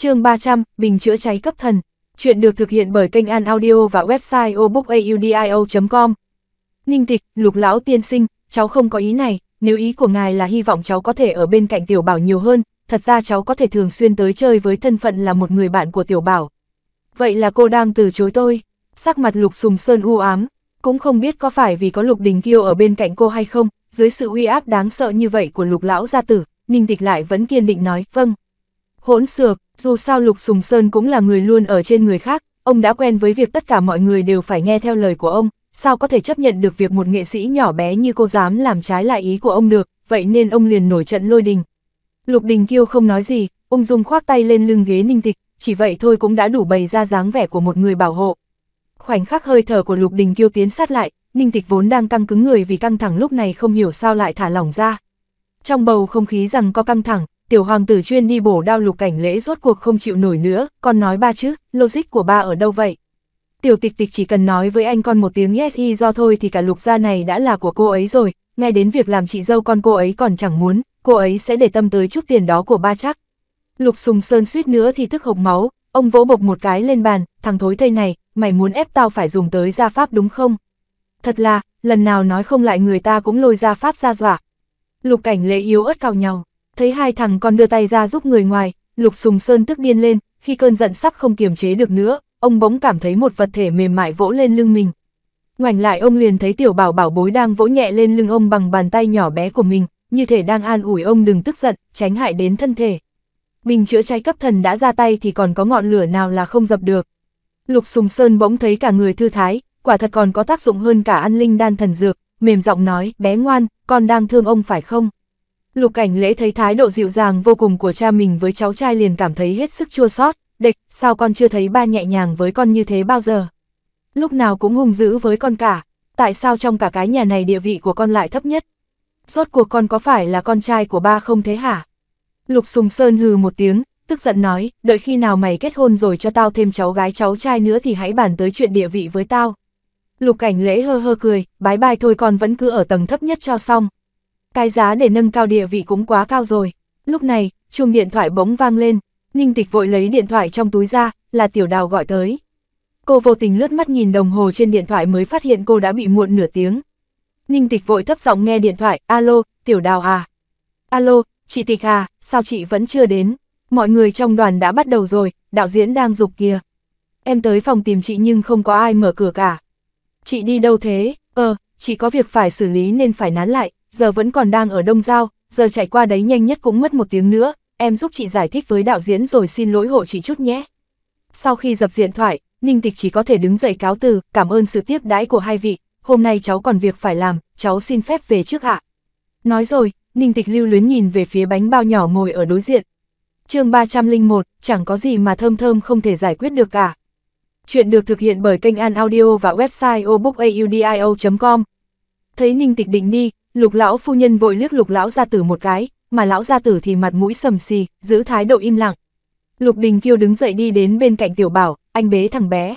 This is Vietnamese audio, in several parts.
chương 300, bình chữa cháy cấp thần. Chuyện được thực hiện bởi kênh An Audio và website obookaudio.com. Ninh tịch, lục lão tiên sinh, cháu không có ý này, nếu ý của ngài là hy vọng cháu có thể ở bên cạnh tiểu bảo nhiều hơn, thật ra cháu có thể thường xuyên tới chơi với thân phận là một người bạn của tiểu bảo. Vậy là cô đang từ chối tôi, sắc mặt lục sùng sơn u ám, cũng không biết có phải vì có lục đình kiêu ở bên cạnh cô hay không, dưới sự uy áp đáng sợ như vậy của lục lão gia tử, Ninh Tịch lại vẫn kiên định nói, vâng hỗn xược, dù sao Lục Sùng Sơn cũng là người luôn ở trên người khác, ông đã quen với việc tất cả mọi người đều phải nghe theo lời của ông, sao có thể chấp nhận được việc một nghệ sĩ nhỏ bé như cô dám làm trái lại ý của ông được, vậy nên ông liền nổi trận lôi đình. Lục Đình Kiêu không nói gì, ung dung khoác tay lên lưng ghế ninh tịch, chỉ vậy thôi cũng đã đủ bày ra dáng vẻ của một người bảo hộ. Khoảnh khắc hơi thở của Lục Đình Kiêu tiến sát lại, ninh tịch vốn đang căng cứng người vì căng thẳng lúc này không hiểu sao lại thả lỏng ra. Trong bầu không khí rằng có căng thẳng, tiểu hoàng tử chuyên đi bổ đao lục cảnh lễ rốt cuộc không chịu nổi nữa, con nói ba chứ, logic của ba ở đâu vậy? Tiểu tịch tịch chỉ cần nói với anh con một tiếng yes y do thôi thì cả lục gia này đã là của cô ấy rồi, ngay đến việc làm chị dâu con cô ấy còn chẳng muốn, cô ấy sẽ để tâm tới chút tiền đó của ba chắc. Lục sùng sơn suýt nữa thì tức hộc máu, ông vỗ bộc một cái lên bàn, thằng thối thây này, mày muốn ép tao phải dùng tới gia pháp đúng không? Thật là, lần nào nói không lại người ta cũng lôi gia pháp ra dọa. Lục cảnh Lễ yếu ớt cào nhau. Thấy hai thằng con đưa tay ra giúp người ngoài, Lục Sùng Sơn tức điên lên, khi cơn giận sắp không kiềm chế được nữa, ông bỗng cảm thấy một vật thể mềm mại vỗ lên lưng mình. Ngoảnh lại ông liền thấy tiểu bảo bảo bối đang vỗ nhẹ lên lưng ông bằng bàn tay nhỏ bé của mình, như thể đang an ủi ông đừng tức giận, tránh hại đến thân thể. Mình chữa cháy cấp thần đã ra tay thì còn có ngọn lửa nào là không dập được. Lục Sùng Sơn bỗng thấy cả người thư thái, quả thật còn có tác dụng hơn cả ăn linh đan thần dược, mềm giọng nói, bé ngoan, con đang thương ông phải không? Lục cảnh lễ thấy thái độ dịu dàng vô cùng của cha mình với cháu trai liền cảm thấy hết sức chua sót, địch, sao con chưa thấy ba nhẹ nhàng với con như thế bao giờ? Lúc nào cũng hung dữ với con cả, tại sao trong cả cái nhà này địa vị của con lại thấp nhất? Rốt cuộc con có phải là con trai của ba không thế hả? Lục Sùng Sơn hừ một tiếng, tức giận nói, đợi khi nào mày kết hôn rồi cho tao thêm cháu gái cháu trai nữa thì hãy bàn tới chuyện địa vị với tao. Lục cảnh lễ hơ hơ cười, bái bai thôi con vẫn cứ ở tầng thấp nhất cho xong, cái giá để nâng cao địa vị cũng quá cao rồi. Lúc này, chuông điện thoại bỗng vang lên, Ninh Tịch vội lấy điện thoại trong túi ra, là Tiểu Đào gọi tới. Cô vô tình lướt mắt nhìn đồng hồ trên điện thoại mới phát hiện cô đã bị muộn nửa tiếng. Ninh Tịch vội thấp giọng nghe điện thoại, alo, Tiểu Đào à. Alo, chị Tịch à, sao chị vẫn chưa đến? Mọi người trong đoàn đã bắt đầu rồi, đạo diễn đang dục kìa. Em tới phòng tìm chị nhưng không có ai mở cửa cả. Chị đi đâu thế? Ờ, chị có việc phải xử lý nên phải nán lại giờ vẫn còn đang ở Đông Giao, giờ chạy qua đấy nhanh nhất cũng mất một tiếng nữa, em giúp chị giải thích với đạo diễn rồi xin lỗi hộ chị chút nhé. Sau khi dập điện thoại, Ninh Tịch chỉ có thể đứng dậy cáo từ, cảm ơn sự tiếp đãi của hai vị, hôm nay cháu còn việc phải làm, cháu xin phép về trước ạ. Nói rồi, Ninh Tịch lưu luyến nhìn về phía bánh bao nhỏ ngồi ở đối diện. chương 301, chẳng có gì mà thơm thơm không thể giải quyết được cả. Chuyện được thực hiện bởi kênh An Audio và website obookaudio.com, thấy ninh tịch định đi, lục lão phu nhân vội liếc lục lão gia tử một cái, mà lão gia tử thì mặt mũi sầm xì, giữ thái độ im lặng. Lục đình kiêu đứng dậy đi đến bên cạnh tiểu bảo, anh bế thằng bé.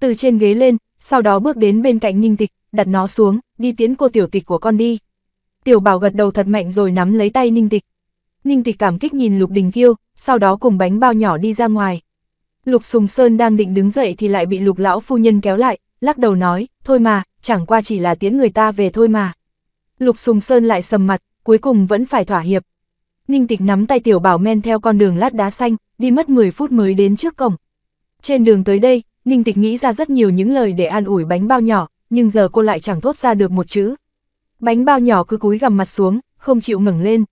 Từ trên ghế lên, sau đó bước đến bên cạnh ninh tịch, đặt nó xuống, đi tiến cô tiểu tịch của con đi. Tiểu bảo gật đầu thật mạnh rồi nắm lấy tay ninh tịch. Ninh tịch cảm kích nhìn lục đình kiêu, sau đó cùng bánh bao nhỏ đi ra ngoài. Lục Sùng Sơn đang định đứng dậy thì lại bị lục lão phu nhân kéo lại, lắc đầu nói, thôi mà, chẳng qua chỉ là tiến người ta về thôi mà. Lục Sùng Sơn lại sầm mặt, cuối cùng vẫn phải thỏa hiệp. Ninh Tịch nắm tay Tiểu Bảo men theo con đường lát đá xanh, đi mất 10 phút mới đến trước cổng. Trên đường tới đây, Ninh Tịch nghĩ ra rất nhiều những lời để an ủi bánh bao nhỏ, nhưng giờ cô lại chẳng thốt ra được một chữ. Bánh bao nhỏ cứ cúi gằm mặt xuống, không chịu ngẩng lên.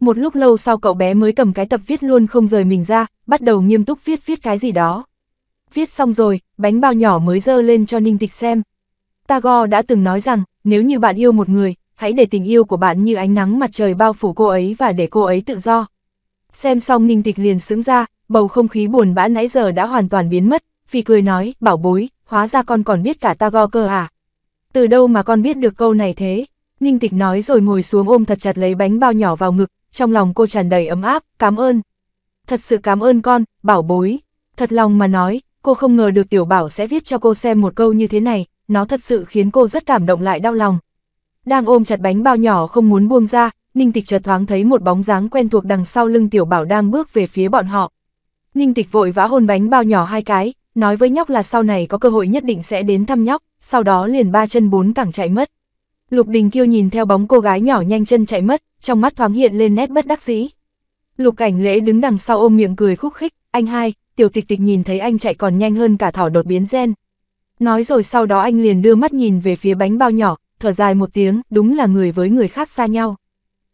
Một lúc lâu sau cậu bé mới cầm cái tập viết luôn không rời mình ra, bắt đầu nghiêm túc viết viết cái gì đó viết xong rồi, bánh bao nhỏ mới dơ lên cho Ninh Tịch xem. Tagore đã từng nói rằng, nếu như bạn yêu một người, hãy để tình yêu của bạn như ánh nắng mặt trời bao phủ cô ấy và để cô ấy tự do. Xem xong Ninh Tịch liền sững ra, bầu không khí buồn bã nãy giờ đã hoàn toàn biến mất, vì cười nói, bảo bối, hóa ra con còn biết cả Tagore cơ à. Từ đâu mà con biết được câu này thế? Ninh Tịch nói rồi ngồi xuống ôm thật chặt lấy bánh bao nhỏ vào ngực, trong lòng cô tràn đầy ấm áp, cảm ơn. Thật sự cảm ơn con, bảo bối. Thật lòng mà nói, cô không ngờ được Tiểu Bảo sẽ viết cho cô xem một câu như thế này, nó thật sự khiến cô rất cảm động lại đau lòng. Đang ôm chặt bánh bao nhỏ không muốn buông ra, Ninh Tịch chợt thoáng thấy một bóng dáng quen thuộc đằng sau lưng Tiểu Bảo đang bước về phía bọn họ. Ninh Tịch vội vã hôn bánh bao nhỏ hai cái, nói với nhóc là sau này có cơ hội nhất định sẽ đến thăm nhóc, sau đó liền ba chân bốn cẳng chạy mất. Lục Đình Kiêu nhìn theo bóng cô gái nhỏ nhanh chân chạy mất, trong mắt thoáng hiện lên nét bất đắc dĩ. Lục Cảnh Lễ đứng đằng sau ôm miệng cười khúc khích, anh hai, tiểu tịch tịch nhìn thấy anh chạy còn nhanh hơn cả thỏ đột biến gen. Nói rồi sau đó anh liền đưa mắt nhìn về phía bánh bao nhỏ, thở dài một tiếng, đúng là người với người khác xa nhau.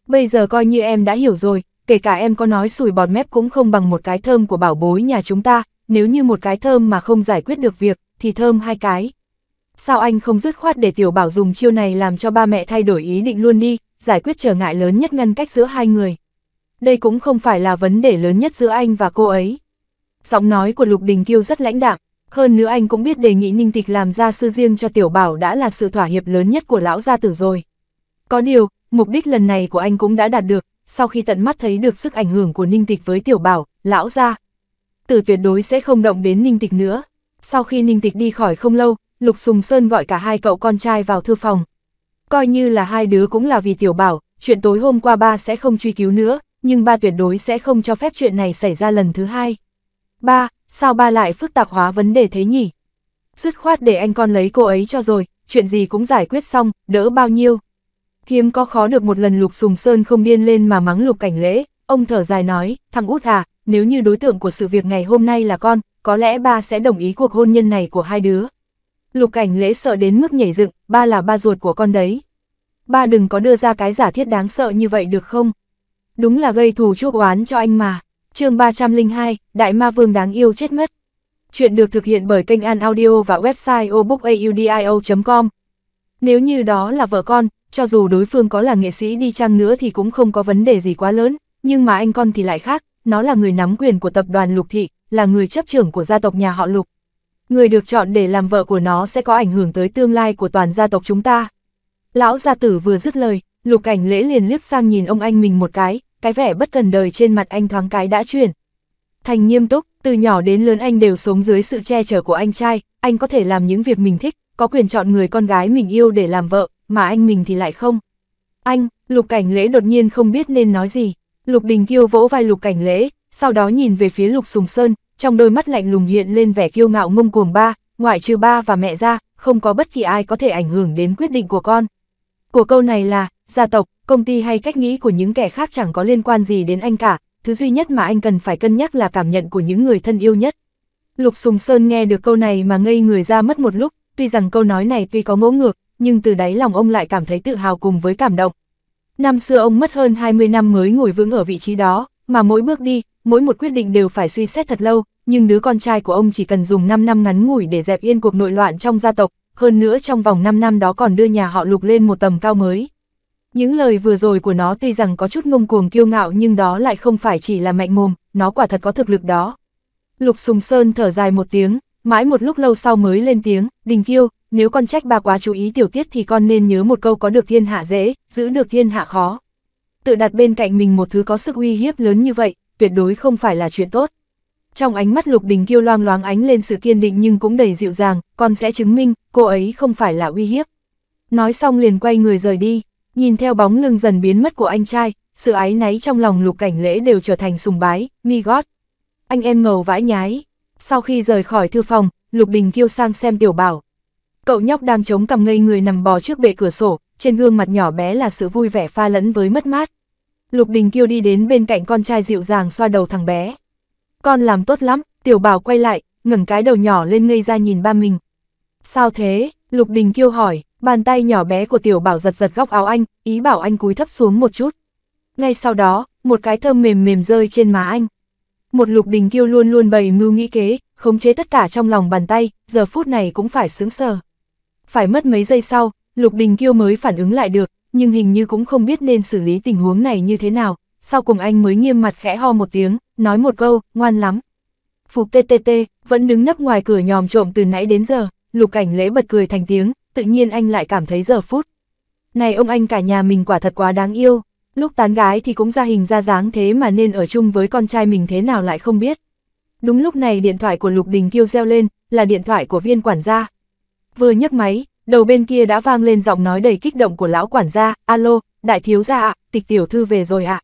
Bây giờ coi như em đã hiểu rồi, kể cả em có nói sủi bọt mép cũng không bằng một cái thơm của bảo bối nhà chúng ta, nếu như một cái thơm mà không giải quyết được việc, thì thơm hai cái. Sao anh không dứt khoát để tiểu bảo dùng chiêu này làm cho ba mẹ thay đổi ý định luôn đi, giải quyết trở ngại lớn nhất ngăn cách giữa hai người. Đây cũng không phải là vấn đề lớn nhất giữa anh và cô ấy giọng nói của Lục Đình Kiêu rất lãnh đạm, hơn nữa anh cũng biết đề nghị Ninh Tịch làm gia sư riêng cho Tiểu Bảo đã là sự thỏa hiệp lớn nhất của lão gia tử rồi. Có điều, mục đích lần này của anh cũng đã đạt được, sau khi tận mắt thấy được sức ảnh hưởng của Ninh Tịch với Tiểu Bảo, lão gia tử tuyệt đối sẽ không động đến Ninh Tịch nữa. Sau khi Ninh Tịch đi khỏi không lâu, Lục Sùng Sơn gọi cả hai cậu con trai vào thư phòng. Coi như là hai đứa cũng là vì Tiểu Bảo, chuyện tối hôm qua ba sẽ không truy cứu nữa, nhưng ba tuyệt đối sẽ không cho phép chuyện này xảy ra lần thứ hai. Ba, sao ba lại phức tạp hóa vấn đề thế nhỉ? Dứt khoát để anh con lấy cô ấy cho rồi, chuyện gì cũng giải quyết xong, đỡ bao nhiêu. Hiếm có khó được một lần Lục Sùng Sơn không điên lên mà mắng Lục Cảnh Lễ, ông thở dài nói, thằng út à, nếu như đối tượng của sự việc ngày hôm nay là con, có lẽ ba sẽ đồng ý cuộc hôn nhân này của hai đứa. Lục Cảnh Lễ sợ đến mức nhảy dựng, ba là ba ruột của con đấy. Ba đừng có đưa ra cái giả thiết đáng sợ như vậy được không? Đúng là gây thù chuốc oán cho anh mà chương 302, Đại Ma Vương đáng yêu chết mất. Chuyện được thực hiện bởi kênh An Audio và website obookaudio.com. Nếu như đó là vợ con, cho dù đối phương có là nghệ sĩ đi chăng nữa thì cũng không có vấn đề gì quá lớn, nhưng mà anh con thì lại khác, nó là người nắm quyền của tập đoàn Lục Thị, là người chấp trưởng của gia tộc nhà họ Lục. Người được chọn để làm vợ của nó sẽ có ảnh hưởng tới tương lai của toàn gia tộc chúng ta. Lão gia tử vừa dứt lời, Lục Cảnh Lễ liền liếc sang nhìn ông anh mình một cái, cái vẻ bất cần đời trên mặt anh thoáng cái đã chuyển. Thành nghiêm túc, từ nhỏ đến lớn anh đều sống dưới sự che chở của anh trai, anh có thể làm những việc mình thích, có quyền chọn người con gái mình yêu để làm vợ, mà anh mình thì lại không. Anh, Lục Cảnh Lễ đột nhiên không biết nên nói gì. Lục Đình Kiêu vỗ vai Lục Cảnh Lễ, sau đó nhìn về phía Lục Sùng Sơn, trong đôi mắt lạnh lùng hiện lên vẻ kiêu ngạo ngông cuồng ba, ngoại trừ ba và mẹ ra, không có bất kỳ ai có thể ảnh hưởng đến quyết định của con. Của câu này là, gia tộc, công ty hay cách nghĩ của những kẻ khác chẳng có liên quan gì đến anh cả, thứ duy nhất mà anh cần phải cân nhắc là cảm nhận của những người thân yêu nhất. Lục Sùng Sơn nghe được câu này mà ngây người ra mất một lúc, tuy rằng câu nói này tuy có ngỗ ngược, nhưng từ đáy lòng ông lại cảm thấy tự hào cùng với cảm động. Năm xưa ông mất hơn 20 năm mới ngồi vững ở vị trí đó, mà mỗi bước đi, mỗi một quyết định đều phải suy xét thật lâu, nhưng đứa con trai của ông chỉ cần dùng 5 năm ngắn ngủi để dẹp yên cuộc nội loạn trong gia tộc, hơn nữa trong vòng 5 năm đó còn đưa nhà họ lục lên một tầm cao mới. Những lời vừa rồi của nó tuy rằng có chút ngông cuồng kiêu ngạo nhưng đó lại không phải chỉ là mạnh mồm, nó quả thật có thực lực đó. Lục Sùng Sơn thở dài một tiếng, mãi một lúc lâu sau mới lên tiếng, Đình Kiêu, nếu con trách ba quá chú ý tiểu tiết thì con nên nhớ một câu có được thiên hạ dễ, giữ được thiên hạ khó. Tự đặt bên cạnh mình một thứ có sức uy hiếp lớn như vậy, tuyệt đối không phải là chuyện tốt. Trong ánh mắt Lục Đình Kiêu loang loáng ánh lên sự kiên định nhưng cũng đầy dịu dàng, con sẽ chứng minh, cô ấy không phải là uy hiếp. Nói xong liền quay người rời đi. Nhìn theo bóng lưng dần biến mất của anh trai, sự ái náy trong lòng lục cảnh lễ đều trở thành sùng bái, mi gót. Anh em ngầu vãi nhái. Sau khi rời khỏi thư phòng, lục đình kêu sang xem tiểu bảo. Cậu nhóc đang chống cằm ngây người nằm bò trước bệ cửa sổ, trên gương mặt nhỏ bé là sự vui vẻ pha lẫn với mất mát. Lục đình kêu đi đến bên cạnh con trai dịu dàng xoa đầu thằng bé. Con làm tốt lắm, tiểu bảo quay lại, ngẩng cái đầu nhỏ lên ngây ra nhìn ba mình. Sao thế, Lục Đình Kiêu hỏi, bàn tay nhỏ bé của tiểu bảo giật giật góc áo anh, ý bảo anh cúi thấp xuống một chút. Ngay sau đó, một cái thơm mềm mềm rơi trên má anh. Một Lục Đình Kiêu luôn luôn bày mưu nghĩ kế, khống chế tất cả trong lòng bàn tay, giờ phút này cũng phải sướng sờ. Phải mất mấy giây sau, Lục Đình Kiêu mới phản ứng lại được, nhưng hình như cũng không biết nên xử lý tình huống này như thế nào, sau cùng anh mới nghiêm mặt khẽ ho một tiếng, nói một câu, ngoan lắm. Phục TTT, vẫn đứng nấp ngoài cửa nhòm trộm từ nãy đến giờ, lục cảnh lễ bật cười thành tiếng, tự nhiên anh lại cảm thấy giờ phút. Này ông anh cả nhà mình quả thật quá đáng yêu, lúc tán gái thì cũng ra hình ra dáng thế mà nên ở chung với con trai mình thế nào lại không biết. Đúng lúc này điện thoại của Lục Đình Kiêu reo lên, là điện thoại của viên quản gia. Vừa nhấc máy, đầu bên kia đã vang lên giọng nói đầy kích động của lão quản gia, alo, đại thiếu gia ạ, tịch tiểu thư về rồi ạ. À.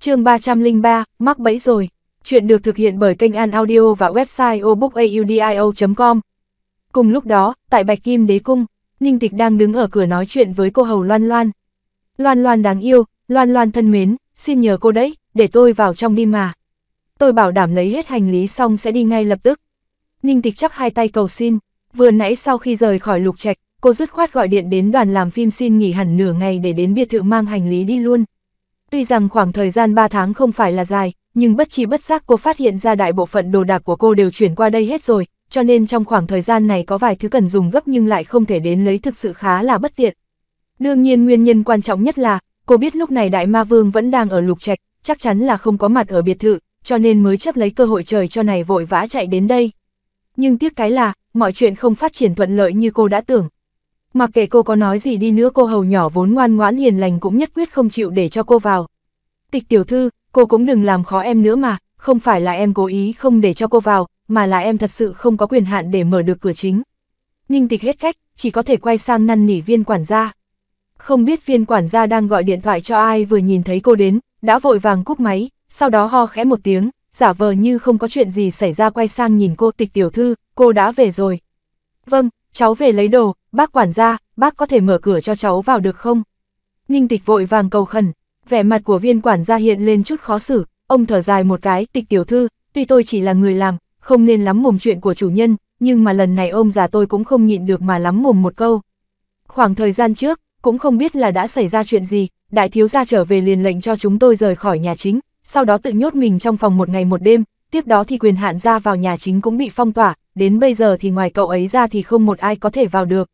chương 303, mắc bẫy rồi. Chuyện được thực hiện bởi kênh An Audio và website obookaudio.com, Cùng lúc đó, tại Bạch Kim Đế Cung, Ninh Tịch đang đứng ở cửa nói chuyện với cô hầu Loan Loan. Loan Loan đáng yêu, Loan Loan thân mến, xin nhờ cô đấy, để tôi vào trong đi mà. Tôi bảo đảm lấy hết hành lý xong sẽ đi ngay lập tức. Ninh Tịch chắp hai tay cầu xin, vừa nãy sau khi rời khỏi lục trạch, cô dứt khoát gọi điện đến đoàn làm phim xin nghỉ hẳn nửa ngày để đến biệt thự mang hành lý đi luôn. Tuy rằng khoảng thời gian 3 tháng không phải là dài, nhưng bất chi bất giác cô phát hiện ra đại bộ phận đồ đạc của cô đều chuyển qua đây hết rồi, cho nên trong khoảng thời gian này có vài thứ cần dùng gấp nhưng lại không thể đến lấy thực sự khá là bất tiện. Đương nhiên nguyên nhân quan trọng nhất là, cô biết lúc này Đại Ma Vương vẫn đang ở lục trạch, chắc chắn là không có mặt ở biệt thự, cho nên mới chấp lấy cơ hội trời cho này vội vã chạy đến đây. Nhưng tiếc cái là, mọi chuyện không phát triển thuận lợi như cô đã tưởng. Mặc kệ cô có nói gì đi nữa cô hầu nhỏ vốn ngoan ngoãn hiền lành cũng nhất quyết không chịu để cho cô vào. Tịch tiểu thư, cô cũng đừng làm khó em nữa mà, không phải là em cố ý không để cho cô vào, mà là em thật sự không có quyền hạn để mở được cửa chính. Ninh tịch hết cách, chỉ có thể quay sang năn nỉ viên quản gia. Không biết viên quản gia đang gọi điện thoại cho ai vừa nhìn thấy cô đến, đã vội vàng cúp máy, sau đó ho khẽ một tiếng, giả vờ như không có chuyện gì xảy ra quay sang nhìn cô tịch tiểu thư, cô đã về rồi. Vâng, cháu về lấy đồ, bác quản gia, bác có thể mở cửa cho cháu vào được không? Ninh tịch vội vàng cầu khẩn, vẻ mặt của viên quản gia hiện lên chút khó xử, ông thở dài một cái, tịch tiểu thư, tuy tôi chỉ là người làm, không nên lắm mồm chuyện của chủ nhân, nhưng mà lần này ông già tôi cũng không nhịn được mà lắm mồm một câu. Khoảng thời gian trước, cũng không biết là đã xảy ra chuyện gì, đại thiếu gia trở về liền lệnh cho chúng tôi rời khỏi nhà chính, sau đó tự nhốt mình trong phòng một ngày một đêm, tiếp đó thì quyền hạn ra vào nhà chính cũng bị phong tỏa, đến bây giờ thì ngoài cậu ấy ra thì không một ai có thể vào được.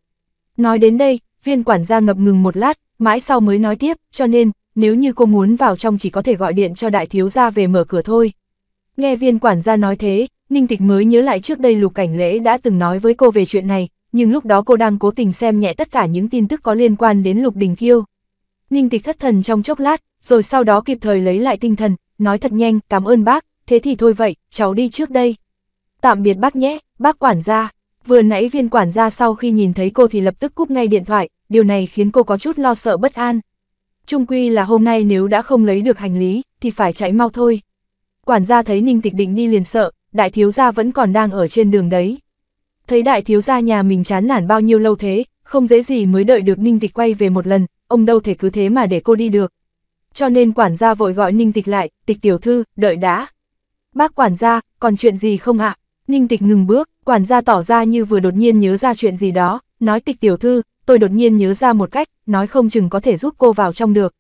Nói đến đây, viên quản gia ngập ngừng một lát, mãi sau mới nói tiếp, cho nên, nếu như cô muốn vào trong chỉ có thể gọi điện cho đại thiếu gia về mở cửa thôi. Nghe viên quản gia nói thế, Ninh Tịch mới nhớ lại trước đây Lục Cảnh Lễ đã từng nói với cô về chuyện này, nhưng lúc đó cô đang cố tình xem nhẹ tất cả những tin tức có liên quan đến Lục Đình Kiêu. Ninh Tịch thất thần trong chốc lát, rồi sau đó kịp thời lấy lại tinh thần, nói thật nhanh, cảm ơn bác, thế thì thôi vậy, cháu đi trước đây. Tạm biệt bác nhé, bác quản gia. Vừa nãy viên quản gia sau khi nhìn thấy cô thì lập tức cúp ngay điện thoại, điều này khiến cô có chút lo sợ bất an trung quy là hôm nay nếu đã không lấy được hành lý, thì phải chạy mau thôi. Quản gia thấy Ninh Tịch định đi liền sợ, đại thiếu gia vẫn còn đang ở trên đường đấy. Thấy đại thiếu gia nhà mình chán nản bao nhiêu lâu thế, không dễ gì mới đợi được Ninh Tịch quay về một lần, ông đâu thể cứ thế mà để cô đi được. Cho nên quản gia vội gọi Ninh Tịch lại, tịch tiểu thư, đợi đã. Bác quản gia, còn chuyện gì không ạ? Ninh Tịch ngừng bước, quản gia tỏ ra như vừa đột nhiên nhớ ra chuyện gì đó, nói tịch tiểu thư, tôi đột nhiên nhớ ra một cách, nói không chừng có thể giúp cô vào trong được.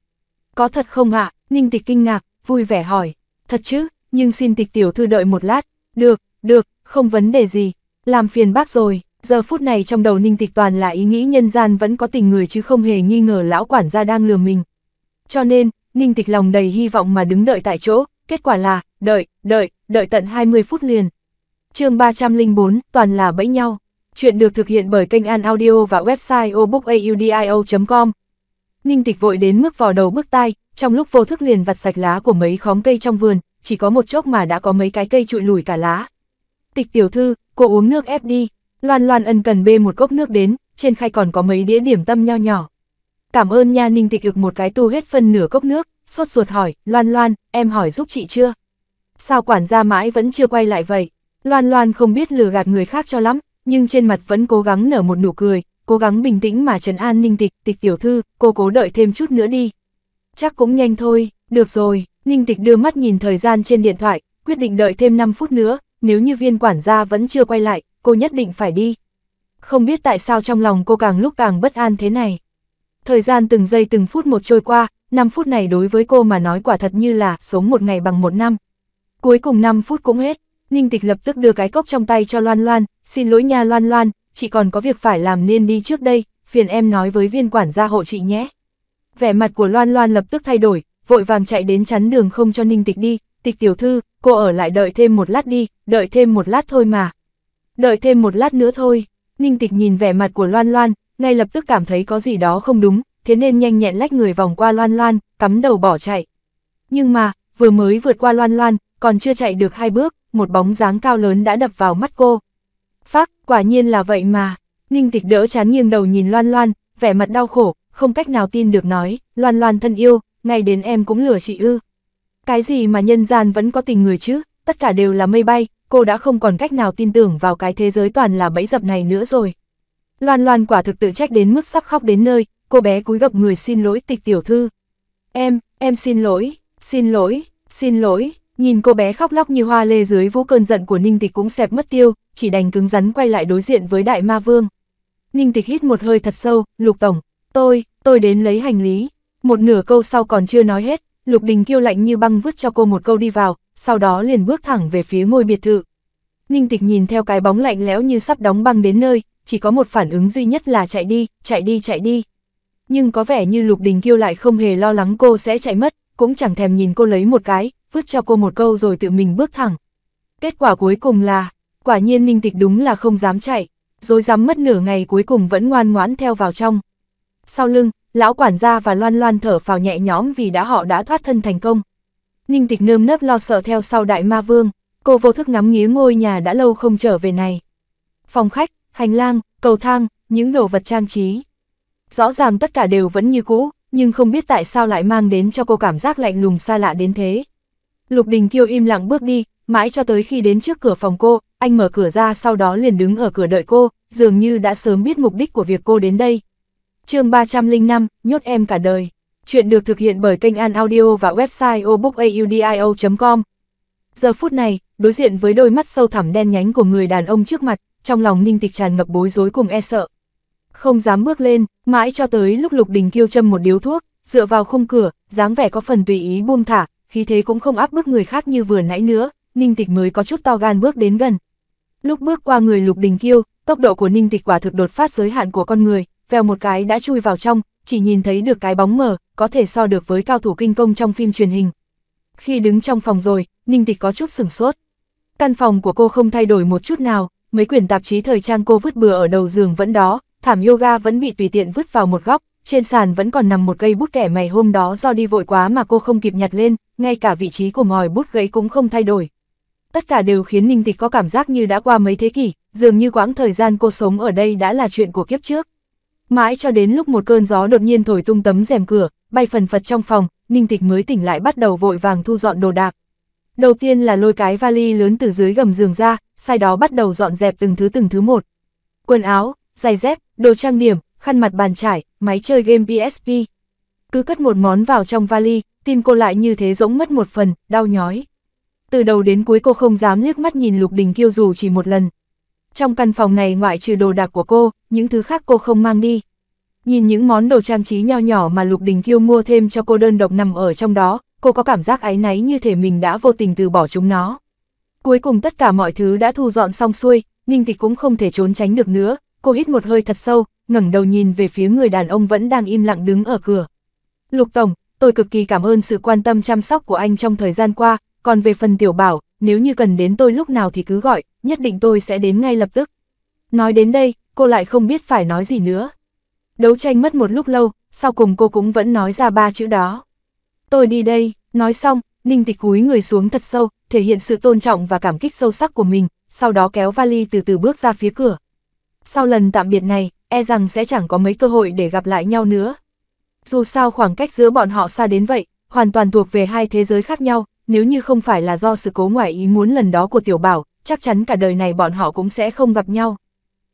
Có thật không ạ? Ninh tịch kinh ngạc, vui vẻ hỏi. Thật chứ, nhưng xin tịch tiểu thư đợi một lát. Được, được, không vấn đề gì. Làm phiền bác rồi, giờ phút này trong đầu ninh tịch toàn là ý nghĩ nhân gian vẫn có tình người chứ không hề nghi ngờ lão quản gia đang lừa mình. Cho nên, ninh tịch lòng đầy hy vọng mà đứng đợi tại chỗ, kết quả là, đợi, đợi, đợi tận 20 phút liền. chương 304, toàn là bẫy nhau. Chuyện được thực hiện bởi kênh An Audio và website obookaudio.com. Ninh Tịch vội đến mức vò đầu bước tai, trong lúc vô thức liền vặt sạch lá của mấy khóm cây trong vườn, chỉ có một chốc mà đã có mấy cái cây trụi lùi cả lá. Tịch tiểu thư, cô uống nước ép đi. Loan Loan ân cần bê một cốc nước đến, trên khay còn có mấy đĩa điểm tâm nho nhỏ. Cảm ơn nha Ninh Tịch ực một cái tu hết phân nửa cốc nước, sốt ruột hỏi, Loan Loan, em hỏi giúp chị chưa? Sao quản gia mãi vẫn chưa quay lại vậy? Loan Loan không biết lừa gạt người khác cho lắm, nhưng trên mặt vẫn cố gắng nở một nụ cười, cố gắng bình tĩnh mà trấn an Ninh Tịch, Tịch tiểu thư, cô cố đợi thêm chút nữa đi. Chắc cũng nhanh thôi, được rồi, Ninh Tịch đưa mắt nhìn thời gian trên điện thoại, quyết định đợi thêm 5 phút nữa, nếu như viên quản gia vẫn chưa quay lại, cô nhất định phải đi. Không biết tại sao trong lòng cô càng lúc càng bất an thế này. Thời gian từng giây từng phút một trôi qua, 5 phút này đối với cô mà nói quả thật như là sống một ngày bằng một năm. Cuối cùng 5 phút cũng hết, Ninh Tịch lập tức đưa cái cốc trong tay cho Loan Loan, xin lỗi nha Loan Loan, chị còn có việc phải làm nên đi trước đây, phiền em nói với viên quản gia hộ chị nhé. Vẻ mặt của Loan Loan lập tức thay đổi, vội vàng chạy đến chắn đường không cho Ninh Tịch đi, Tịch tiểu thư, cô ở lại đợi thêm một lát đi, đợi thêm một lát thôi mà. Đợi thêm một lát nữa thôi, Ninh Tịch nhìn vẻ mặt của Loan Loan, ngay lập tức cảm thấy có gì đó không đúng, thế nên nhanh nhẹn lách người vòng qua Loan Loan, cắm đầu bỏ chạy. Nhưng mà, vừa mới vượt qua Loan Loan, còn chưa chạy được hai bước, một bóng dáng cao lớn đã đập vào mắt cô. Phác, quả nhiên là vậy mà. Ninh tịch đỡ chán nghiêng đầu nhìn Loan Loan, vẻ mặt đau khổ, không cách nào tin được nói, Loan Loan thân yêu, ngay đến em cũng lừa chị ư. Cái gì mà nhân gian vẫn có tình người chứ, tất cả đều là mây bay, cô đã không còn cách nào tin tưởng vào cái thế giới toàn là bẫy dập này nữa rồi. Loan Loan quả thực tự trách đến mức sắp khóc đến nơi, cô bé cúi gập người xin lỗi tịch tiểu thư. Em, em xin lỗi, xin lỗi, xin lỗi, Nhìn cô bé khóc lóc như hoa lê dưới vũ cơn giận của Ninh Tịch cũng sẹp mất tiêu, chỉ đành cứng rắn quay lại đối diện với Đại Ma Vương. Ninh Tịch hít một hơi thật sâu, Lục Tổng, tôi, tôi đến lấy hành lý. Một nửa câu sau còn chưa nói hết, Lục Đình kêu lạnh như băng vứt cho cô một câu đi vào, sau đó liền bước thẳng về phía ngôi biệt thự. Ninh Tịch nhìn theo cái bóng lạnh lẽo như sắp đóng băng đến nơi, chỉ có một phản ứng duy nhất là chạy đi, chạy đi, chạy đi. Nhưng có vẻ như Lục Đình kêu lại không hề lo lắng cô sẽ chạy mất, cũng chẳng thèm nhìn cô lấy một cái, vứt cho cô một câu rồi tự mình bước thẳng. Kết quả cuối cùng là, quả nhiên ninh tịch đúng là không dám chạy, rồi dám mất nửa ngày cuối cùng vẫn ngoan ngoãn theo vào trong. Sau lưng, lão quản gia và loan loan thở phào nhẹ nhõm vì đã họ đã thoát thân thành công. Ninh tịch nơm nớp lo sợ theo sau đại ma vương, cô vô thức ngắm nghía ngôi nhà đã lâu không trở về này. Phòng khách, hành lang, cầu thang, những đồ vật trang trí. Rõ ràng tất cả đều vẫn như cũ, nhưng không biết tại sao lại mang đến cho cô cảm giác lạnh lùng xa lạ đến thế. Lục Đình Kiêu im lặng bước đi, mãi cho tới khi đến trước cửa phòng cô, anh mở cửa ra sau đó liền đứng ở cửa đợi cô, dường như đã sớm biết mục đích của việc cô đến đây. chương 305, nhốt em cả đời. Chuyện được thực hiện bởi kênh An Audio và website obookaudio.com. Giờ phút này, đối diện với đôi mắt sâu thẳm đen nhánh của người đàn ông trước mặt, trong lòng Ninh Tịch tràn ngập bối rối cùng e sợ. Không dám bước lên, mãi cho tới lúc Lục Đình Kiêu châm một điếu thuốc, dựa vào khung cửa, dáng vẻ có phần tùy ý buông thả, khí thế cũng không áp bức người khác như vừa nãy nữa, Ninh Tịch mới có chút to gan bước đến gần. Lúc bước qua người Lục Đình Kiêu, tốc độ của Ninh Tịch quả thực đột phát giới hạn của con người, vèo một cái đã chui vào trong, chỉ nhìn thấy được cái bóng mờ, có thể so được với cao thủ kinh công trong phim truyền hình. Khi đứng trong phòng rồi, Ninh Tịch có chút sửng sốt. Căn phòng của cô không thay đổi một chút nào, mấy quyển tạp chí thời trang cô vứt bừa ở đầu giường vẫn đó, thảm yoga vẫn bị tùy tiện vứt vào một góc, trên sàn vẫn còn nằm một cây bút kẻ mày hôm đó do đi vội quá mà cô không kịp nhặt lên, ngay cả vị trí của ngòi bút gãy cũng không thay đổi. Tất cả đều khiến Ninh Tịch có cảm giác như đã qua mấy thế kỷ, dường như quãng thời gian cô sống ở đây đã là chuyện của kiếp trước. Mãi cho đến lúc một cơn gió đột nhiên thổi tung tấm rèm cửa, bay phần phật trong phòng, Ninh Tịch mới tỉnh lại bắt đầu vội vàng thu dọn đồ đạc. Đầu tiên là lôi cái vali lớn từ dưới gầm giường ra, sau đó bắt đầu dọn dẹp từng thứ từng thứ một. Quần áo, giày dép, đồ trang điểm, khăn mặt bàn trải, máy chơi game PSP. Cứ cất một món vào trong vali, tim cô lại như thế rỗng mất một phần, đau nhói. Từ đầu đến cuối cô không dám liếc mắt nhìn Lục Đình Kiêu dù chỉ một lần. Trong căn phòng này ngoại trừ đồ đạc của cô, những thứ khác cô không mang đi. Nhìn những món đồ trang trí nho nhỏ mà Lục Đình Kiêu mua thêm cho cô đơn độc nằm ở trong đó, cô có cảm giác áy náy như thể mình đã vô tình từ bỏ chúng nó. Cuối cùng tất cả mọi thứ đã thu dọn xong xuôi, Ninh Tịch cũng không thể trốn tránh được nữa, cô hít một hơi thật sâu, ngẩng đầu nhìn về phía người đàn ông vẫn đang im lặng đứng ở cửa. Lục Tổng, tôi cực kỳ cảm ơn sự quan tâm chăm sóc của anh trong thời gian qua, còn về phần tiểu bảo, nếu như cần đến tôi lúc nào thì cứ gọi, nhất định tôi sẽ đến ngay lập tức. Nói đến đây, cô lại không biết phải nói gì nữa. Đấu tranh mất một lúc lâu, sau cùng cô cũng vẫn nói ra ba chữ đó. Tôi đi đây, nói xong, Ninh Tịch cúi người xuống thật sâu, thể hiện sự tôn trọng và cảm kích sâu sắc của mình, sau đó kéo vali từ từ bước ra phía cửa sau lần tạm biệt này, e rằng sẽ chẳng có mấy cơ hội để gặp lại nhau nữa. Dù sao khoảng cách giữa bọn họ xa đến vậy, hoàn toàn thuộc về hai thế giới khác nhau, nếu như không phải là do sự cố ngoại ý muốn lần đó của Tiểu Bảo, chắc chắn cả đời này bọn họ cũng sẽ không gặp nhau.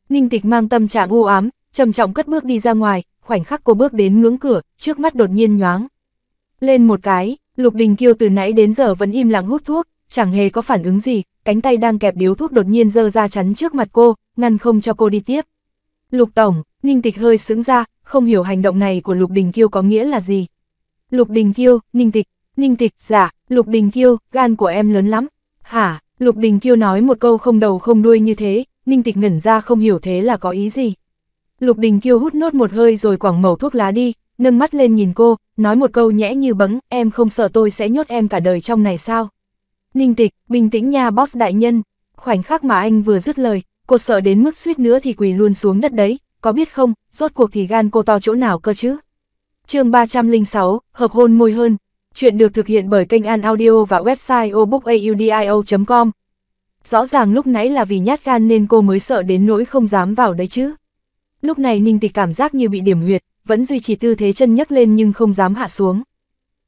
Ninh Tịch mang tâm trạng u ám, trầm trọng cất bước đi ra ngoài, khoảnh khắc cô bước đến ngưỡng cửa, trước mắt đột nhiên nhoáng. Lên một cái, Lục Đình Kiêu từ nãy đến giờ vẫn im lặng hút thuốc, chẳng hề có phản ứng gì, cánh tay đang kẹp điếu thuốc đột nhiên dơ ra chắn trước mặt cô, ngăn không cho cô đi tiếp. Lục Tổng, Ninh Tịch hơi sững ra, không hiểu hành động này của Lục Đình Kiêu có nghĩa là gì. Lục Đình Kiêu, Ninh Tịch, Ninh Tịch, giả, dạ, Lục Đình Kiêu, gan của em lớn lắm. Hả, Lục Đình Kiêu nói một câu không đầu không đuôi như thế, Ninh Tịch ngẩn ra không hiểu thế là có ý gì. Lục Đình Kiêu hút nốt một hơi rồi quảng mẩu thuốc lá đi, nâng mắt lên nhìn cô, nói một câu nhẽ như bấng, em không sợ tôi sẽ nhốt em cả đời trong này sao. Ninh Tịch, bình tĩnh nha boss đại nhân, khoảnh khắc mà anh vừa dứt lời, cô sợ đến mức suýt nữa thì quỳ luôn xuống đất đấy, có biết không, rốt cuộc thì gan cô to chỗ nào cơ chứ. chương 306, Hợp hôn môi hơn, chuyện được thực hiện bởi kênh An Audio và website obookaudio.com. Rõ ràng lúc nãy là vì nhát gan nên cô mới sợ đến nỗi không dám vào đấy chứ. Lúc này Ninh Tịch cảm giác như bị điểm huyệt, vẫn duy trì tư thế chân nhấc lên nhưng không dám hạ xuống.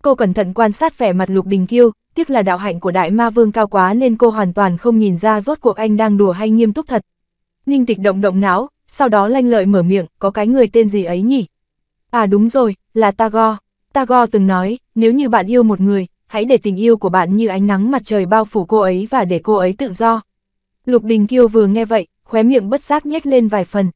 Cô cẩn thận quan sát vẻ mặt Lục Đình Kiêu, tiếc là đạo hạnh của đại ma vương cao quá nên cô hoàn toàn không nhìn ra rốt cuộc anh đang đùa hay nghiêm túc thật. Ninh tịch động động não, sau đó lanh lợi mở miệng, có cái người tên gì ấy nhỉ? À đúng rồi, là Tago. Tago từng nói, nếu như bạn yêu một người, hãy để tình yêu của bạn như ánh nắng mặt trời bao phủ cô ấy và để cô ấy tự do. Lục Đình Kiêu vừa nghe vậy, khóe miệng bất giác nhếch lên vài phần.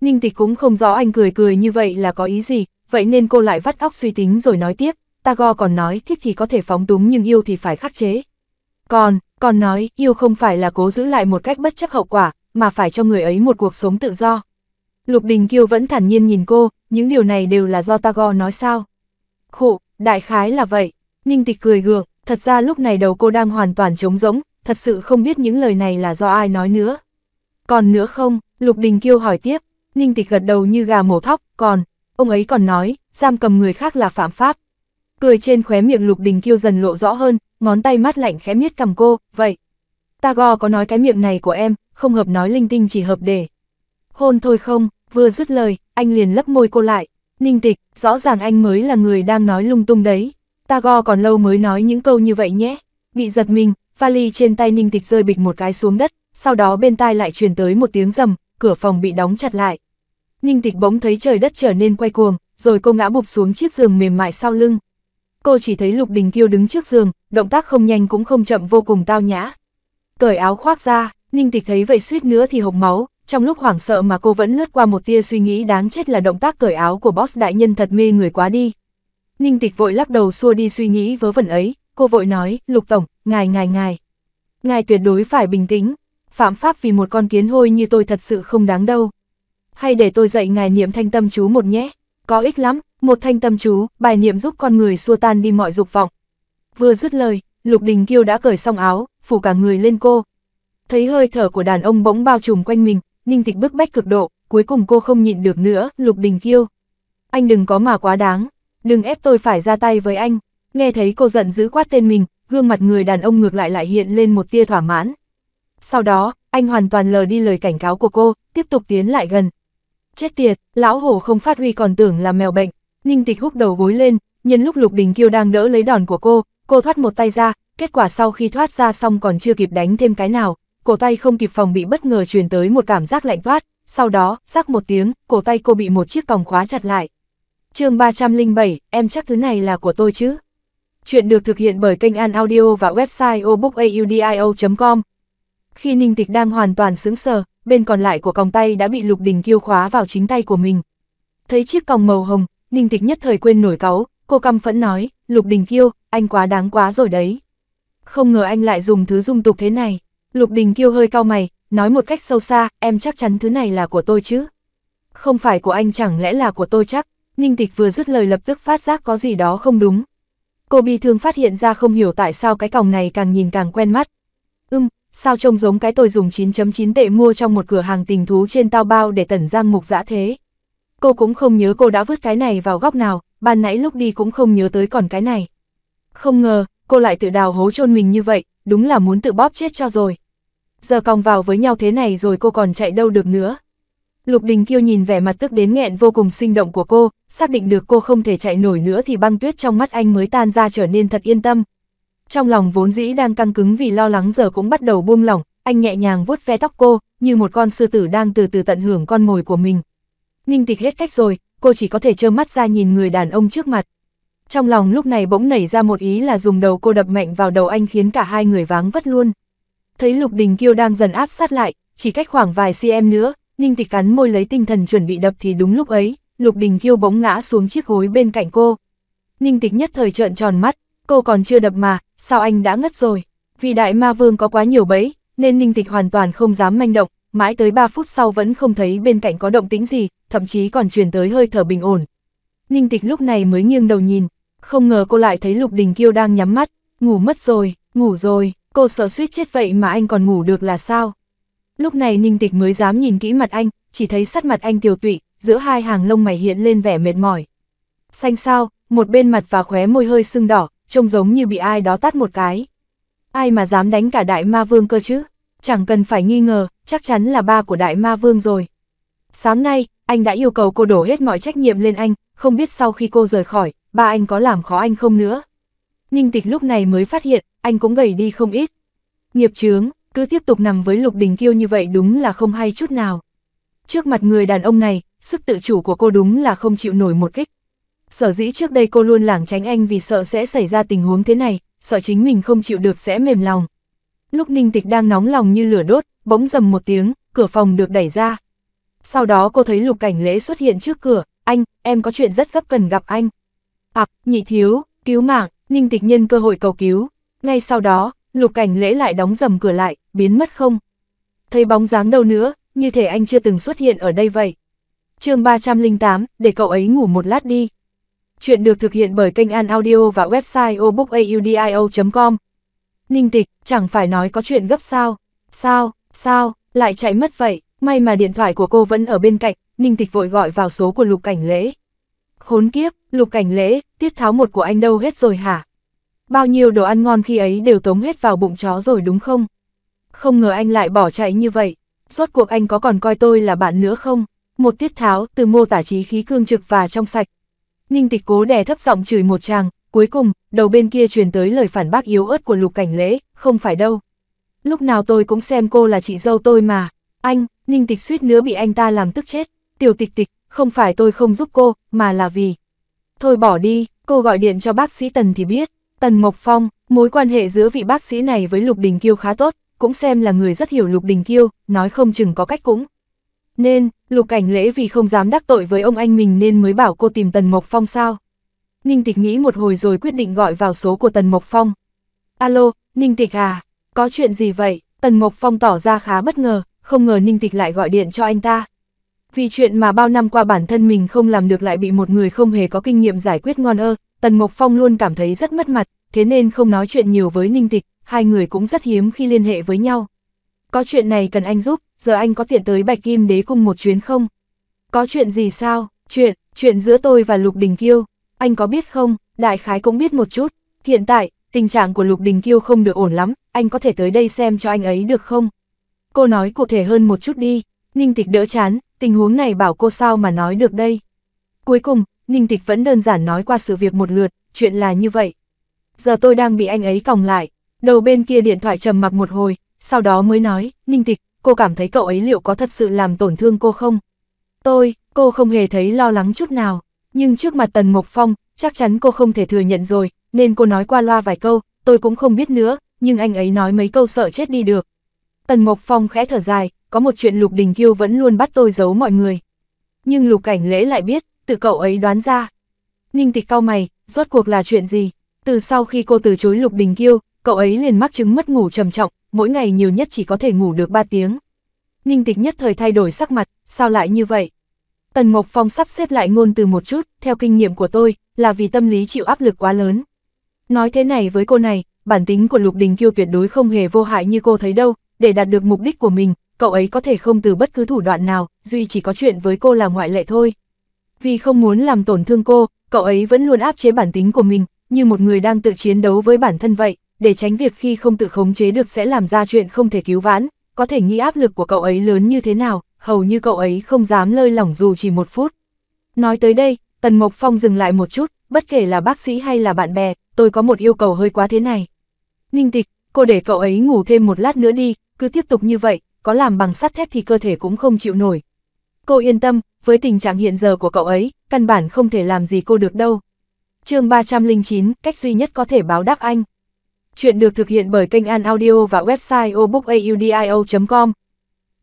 Ninh Tịch cũng không rõ anh cười cười như vậy là có ý gì, vậy nên cô lại vắt óc suy tính rồi nói tiếp, Tagore còn nói thích thì có thể phóng túng nhưng yêu thì phải khắc chế. Còn, còn nói, yêu không phải là cố giữ lại một cách bất chấp hậu quả, mà phải cho người ấy một cuộc sống tự do. Lục Đình Kiêu vẫn thản nhiên nhìn cô, những điều này đều là do Tagore nói sao. Khụ, đại khái là vậy. Ninh Tịch cười gượng, thật ra lúc này đầu cô đang hoàn toàn trống rỗng, thật sự không biết những lời này là do ai nói nữa. Còn nữa không, Lục Đình Kiêu hỏi tiếp, Ninh Tịch gật đầu như gà mổ thóc, còn, ông ấy còn nói, giam cầm người khác là phạm pháp. Cười trên khóe miệng Lục Đình Kiêu dần lộ rõ hơn, ngón tay mắt lạnh khẽ miết cầm cô, vậy. Ta go có nói cái miệng này của em, không hợp nói linh tinh chỉ hợp để. Hôn thôi không, vừa dứt lời, anh liền lấp môi cô lại. Ninh tịch, rõ ràng anh mới là người đang nói lung tung đấy. Ta go còn lâu mới nói những câu như vậy nhé. Bị giật mình, vali trên tay Ninh tịch rơi bịch một cái xuống đất, sau đó bên tai lại truyền tới một tiếng rầm, cửa phòng bị đóng chặt lại. Ninh tịch bỗng thấy trời đất trở nên quay cuồng, rồi cô ngã bụp xuống chiếc giường mềm mại sau lưng cô chỉ thấy Lục Đình Kiêu đứng trước giường, động tác không nhanh cũng không chậm vô cùng tao nhã. Cởi áo khoác ra, Ninh Tịch thấy vậy suýt nữa thì hộc máu, trong lúc hoảng sợ mà cô vẫn lướt qua một tia suy nghĩ đáng chết là động tác cởi áo của boss đại nhân thật mê người quá đi. Ninh Tịch vội lắc đầu xua đi suy nghĩ vớ vẩn ấy, cô vội nói, Lục Tổng, ngài ngài ngài. Ngài tuyệt đối phải bình tĩnh, phạm pháp vì một con kiến hôi như tôi thật sự không đáng đâu. Hay để tôi dạy ngài niệm thanh tâm chú một nhé có ích lắm, một thanh tâm chú, bài niệm giúp con người xua tan đi mọi dục vọng. Vừa dứt lời, Lục Đình Kiêu đã cởi xong áo, phủ cả người lên cô. Thấy hơi thở của đàn ông bỗng bao trùm quanh mình, Ninh Tịch bức bách cực độ, cuối cùng cô không nhịn được nữa, Lục Đình Kiêu. Anh đừng có mà quá đáng, đừng ép tôi phải ra tay với anh. Nghe thấy cô giận dữ quát tên mình, gương mặt người đàn ông ngược lại lại hiện lên một tia thỏa mãn. Sau đó, anh hoàn toàn lờ đi lời cảnh cáo của cô, tiếp tục tiến lại gần, Chết tiệt, lão hổ không phát huy còn tưởng là mèo bệnh. Ninh tịch húc đầu gối lên, nhân lúc Lục Đình Kiêu đang đỡ lấy đòn của cô, cô thoát một tay ra, kết quả sau khi thoát ra xong còn chưa kịp đánh thêm cái nào, cổ tay không kịp phòng bị bất ngờ truyền tới một cảm giác lạnh toát, sau đó, rắc một tiếng, cổ tay cô bị một chiếc còng khóa chặt lại. chương 307, em chắc thứ này là của tôi chứ? Chuyện được thực hiện bởi kênh An Audio và website obookaudio.com. Khi Ninh Tịch đang hoàn toàn sướng sờ, bên còn lại của còng tay đã bị Lục Đình Kiêu khóa vào chính tay của mình. Thấy chiếc còng màu hồng, Ninh Tịch nhất thời quên nổi cáu, cô căm phẫn nói, Lục Đình Kiêu, anh quá đáng quá rồi đấy. Không ngờ anh lại dùng thứ dung tục thế này. Lục Đình Kiêu hơi cao mày, nói một cách sâu xa, em chắc chắn thứ này là của tôi chứ. Không phải của anh chẳng lẽ là của tôi chắc, Ninh Tịch vừa dứt lời lập tức phát giác có gì đó không đúng. Cô bi thương phát hiện ra không hiểu tại sao cái còng này càng nhìn càng quen mắt. Ưm, sao trông giống cái tôi dùng 9.9 tệ mua trong một cửa hàng tình thú trên tao bao để tẩn giang mục dã thế. Cô cũng không nhớ cô đã vứt cái này vào góc nào, ban nãy lúc đi cũng không nhớ tới còn cái này. Không ngờ, cô lại tự đào hố chôn mình như vậy, đúng là muốn tự bóp chết cho rồi. Giờ còng vào với nhau thế này rồi cô còn chạy đâu được nữa. Lục Đình Kiêu nhìn vẻ mặt tức đến nghẹn vô cùng sinh động của cô, xác định được cô không thể chạy nổi nữa thì băng tuyết trong mắt anh mới tan ra trở nên thật yên tâm, trong lòng vốn dĩ đang căng cứng vì lo lắng giờ cũng bắt đầu buông lỏng, anh nhẹ nhàng vuốt ve tóc cô, như một con sư tử đang từ từ tận hưởng con mồi của mình. Ninh tịch hết cách rồi, cô chỉ có thể trơ mắt ra nhìn người đàn ông trước mặt. Trong lòng lúc này bỗng nảy ra một ý là dùng đầu cô đập mạnh vào đầu anh khiến cả hai người váng vất luôn. Thấy Lục Đình Kiêu đang dần áp sát lại, chỉ cách khoảng vài cm nữa, Ninh Tịch cắn môi lấy tinh thần chuẩn bị đập thì đúng lúc ấy, Lục Đình Kiêu bỗng ngã xuống chiếc gối bên cạnh cô. Ninh Tịch nhất thời trợn tròn mắt, cô còn chưa đập mà, sao anh đã ngất rồi? Vì đại ma vương có quá nhiều bẫy, nên ninh tịch hoàn toàn không dám manh động, mãi tới 3 phút sau vẫn không thấy bên cạnh có động tĩnh gì, thậm chí còn truyền tới hơi thở bình ổn. Ninh tịch lúc này mới nghiêng đầu nhìn, không ngờ cô lại thấy Lục Đình Kiêu đang nhắm mắt, ngủ mất rồi, ngủ rồi, cô sợ suýt chết vậy mà anh còn ngủ được là sao? Lúc này Ninh Tịch mới dám nhìn kỹ mặt anh, chỉ thấy sắc mặt anh tiều tụy, giữa hai hàng lông mày hiện lên vẻ mệt mỏi. Xanh sao, một bên mặt và khóe môi hơi sưng đỏ, trông giống như bị ai đó tát một cái. Ai mà dám đánh cả đại ma vương cơ chứ? Chẳng cần phải nghi ngờ, chắc chắn là ba của đại ma vương rồi. Sáng nay, anh đã yêu cầu cô đổ hết mọi trách nhiệm lên anh, không biết sau khi cô rời khỏi, ba anh có làm khó anh không nữa. Ninh tịch lúc này mới phát hiện, anh cũng gầy đi không ít. Nghiệp chướng, cứ tiếp tục nằm với lục đình kiêu như vậy đúng là không hay chút nào. Trước mặt người đàn ông này, sức tự chủ của cô đúng là không chịu nổi một kích sở dĩ trước đây cô luôn lảng tránh anh vì sợ sẽ xảy ra tình huống thế này, sợ chính mình không chịu được sẽ mềm lòng. Lúc ninh tịch đang nóng lòng như lửa đốt, bỗng dầm một tiếng, cửa phòng được đẩy ra. Sau đó cô thấy lục cảnh lễ xuất hiện trước cửa, anh, em có chuyện rất gấp cần gặp anh. Ặc, à, nhị thiếu, cứu mạng, ninh tịch nhân cơ hội cầu cứu. Ngay sau đó, lục cảnh lễ lại đóng dầm cửa lại, biến mất không. Thấy bóng dáng đâu nữa, như thể anh chưa từng xuất hiện ở đây vậy. chương 308, để cậu ấy ngủ một lát đi. Chuyện được thực hiện bởi kênh An Audio và website obookaudio.com. Ninh Tịch, chẳng phải nói có chuyện gấp sao? Sao, sao, lại chạy mất vậy? May mà điện thoại của cô vẫn ở bên cạnh, Ninh Tịch vội gọi vào số của Lục Cảnh Lễ. Khốn kiếp, Lục Cảnh Lễ, tiết tháo một của anh đâu hết rồi hả? Bao nhiêu đồ ăn ngon khi ấy đều tống hết vào bụng chó rồi đúng không? Không ngờ anh lại bỏ chạy như vậy, rốt cuộc anh có còn coi tôi là bạn nữa không? Một tiết tháo từ mô tả trí khí cương trực và trong sạch, Ninh tịch cố đè thấp giọng chửi một chàng, cuối cùng, đầu bên kia truyền tới lời phản bác yếu ớt của lục cảnh lễ, không phải đâu. Lúc nào tôi cũng xem cô là chị dâu tôi mà. Anh, Ninh tịch suýt nữa bị anh ta làm tức chết. Tiểu tịch tịch, không phải tôi không giúp cô, mà là vì... Thôi bỏ đi, cô gọi điện cho bác sĩ Tần thì biết. Tần Mộc Phong, mối quan hệ giữa vị bác sĩ này với Lục Đình Kiêu khá tốt, cũng xem là người rất hiểu Lục Đình Kiêu, nói không chừng có cách cũng. Nên, lục cảnh lễ vì không dám đắc tội với ông anh mình nên mới bảo cô tìm Tần Mộc Phong sao. Ninh Tịch nghĩ một hồi rồi quyết định gọi vào số của Tần Mộc Phong. Alo, Ninh Tịch à, có chuyện gì vậy? Tần Mộc Phong tỏ ra khá bất ngờ, không ngờ Ninh Tịch lại gọi điện cho anh ta. Vì chuyện mà bao năm qua bản thân mình không làm được lại bị một người không hề có kinh nghiệm giải quyết ngon ơ, Tần Mộc Phong luôn cảm thấy rất mất mặt, thế nên không nói chuyện nhiều với Ninh Tịch, hai người cũng rất hiếm khi liên hệ với nhau có chuyện này cần anh giúp, giờ anh có tiện tới Bạch Kim Đế Cung một chuyến không? Có chuyện gì sao? Chuyện, chuyện giữa tôi và Lục Đình Kiêu, anh có biết không? Đại khái cũng biết một chút. Hiện tại, tình trạng của Lục Đình Kiêu không được ổn lắm, anh có thể tới đây xem cho anh ấy được không? Cô nói cụ thể hơn một chút đi, Ninh Tịch đỡ chán, tình huống này bảo cô sao mà nói được đây. Cuối cùng, Ninh Tịch vẫn đơn giản nói qua sự việc một lượt, chuyện là như vậy. Giờ tôi đang bị anh ấy còng lại, đầu bên kia điện thoại trầm mặc một hồi, sau đó mới nói, Ninh Tịch, cô cảm thấy cậu ấy liệu có thật sự làm tổn thương cô không? Tôi, cô không hề thấy lo lắng chút nào, nhưng trước mặt Tần Mộc Phong, chắc chắn cô không thể thừa nhận rồi, nên cô nói qua loa vài câu, tôi cũng không biết nữa, nhưng anh ấy nói mấy câu sợ chết đi được. Tần Mộc Phong khẽ thở dài, có một chuyện Lục Đình Kiêu vẫn luôn bắt tôi giấu mọi người. Nhưng Lục Cảnh Lễ lại biết, từ cậu ấy đoán ra. Ninh Tịch cau mày, rốt cuộc là chuyện gì? Từ sau khi cô từ chối Lục Đình Kiêu, cậu ấy liền mắc chứng mất ngủ trầm trọng, mỗi ngày nhiều nhất chỉ có thể ngủ được 3 tiếng. Ninh tịch nhất thời thay đổi sắc mặt, sao lại như vậy? Tần Mộc Phong sắp xếp lại ngôn từ một chút, theo kinh nghiệm của tôi, là vì tâm lý chịu áp lực quá lớn. Nói thế này với cô này, bản tính của Lục Đình Kiêu tuyệt đối không hề vô hại như cô thấy đâu, để đạt được mục đích của mình, cậu ấy có thể không từ bất cứ thủ đoạn nào, duy chỉ có chuyện với cô là ngoại lệ thôi. Vì không muốn làm tổn thương cô, cậu ấy vẫn luôn áp chế bản tính của mình, như một người đang tự chiến đấu với bản thân vậy để tránh việc khi không tự khống chế được sẽ làm ra chuyện không thể cứu vãn, có thể nghĩ áp lực của cậu ấy lớn như thế nào, hầu như cậu ấy không dám lơi lỏng dù chỉ một phút. Nói tới đây, Tần Mộc Phong dừng lại một chút, bất kể là bác sĩ hay là bạn bè, tôi có một yêu cầu hơi quá thế này. Ninh tịch, cô để cậu ấy ngủ thêm một lát nữa đi, cứ tiếp tục như vậy, có làm bằng sắt thép thì cơ thể cũng không chịu nổi. Cô yên tâm, với tình trạng hiện giờ của cậu ấy, căn bản không thể làm gì cô được đâu. chương 309, cách duy nhất có thể báo đáp anh. Chuyện được thực hiện bởi kênh An Audio và website obookaudio.com.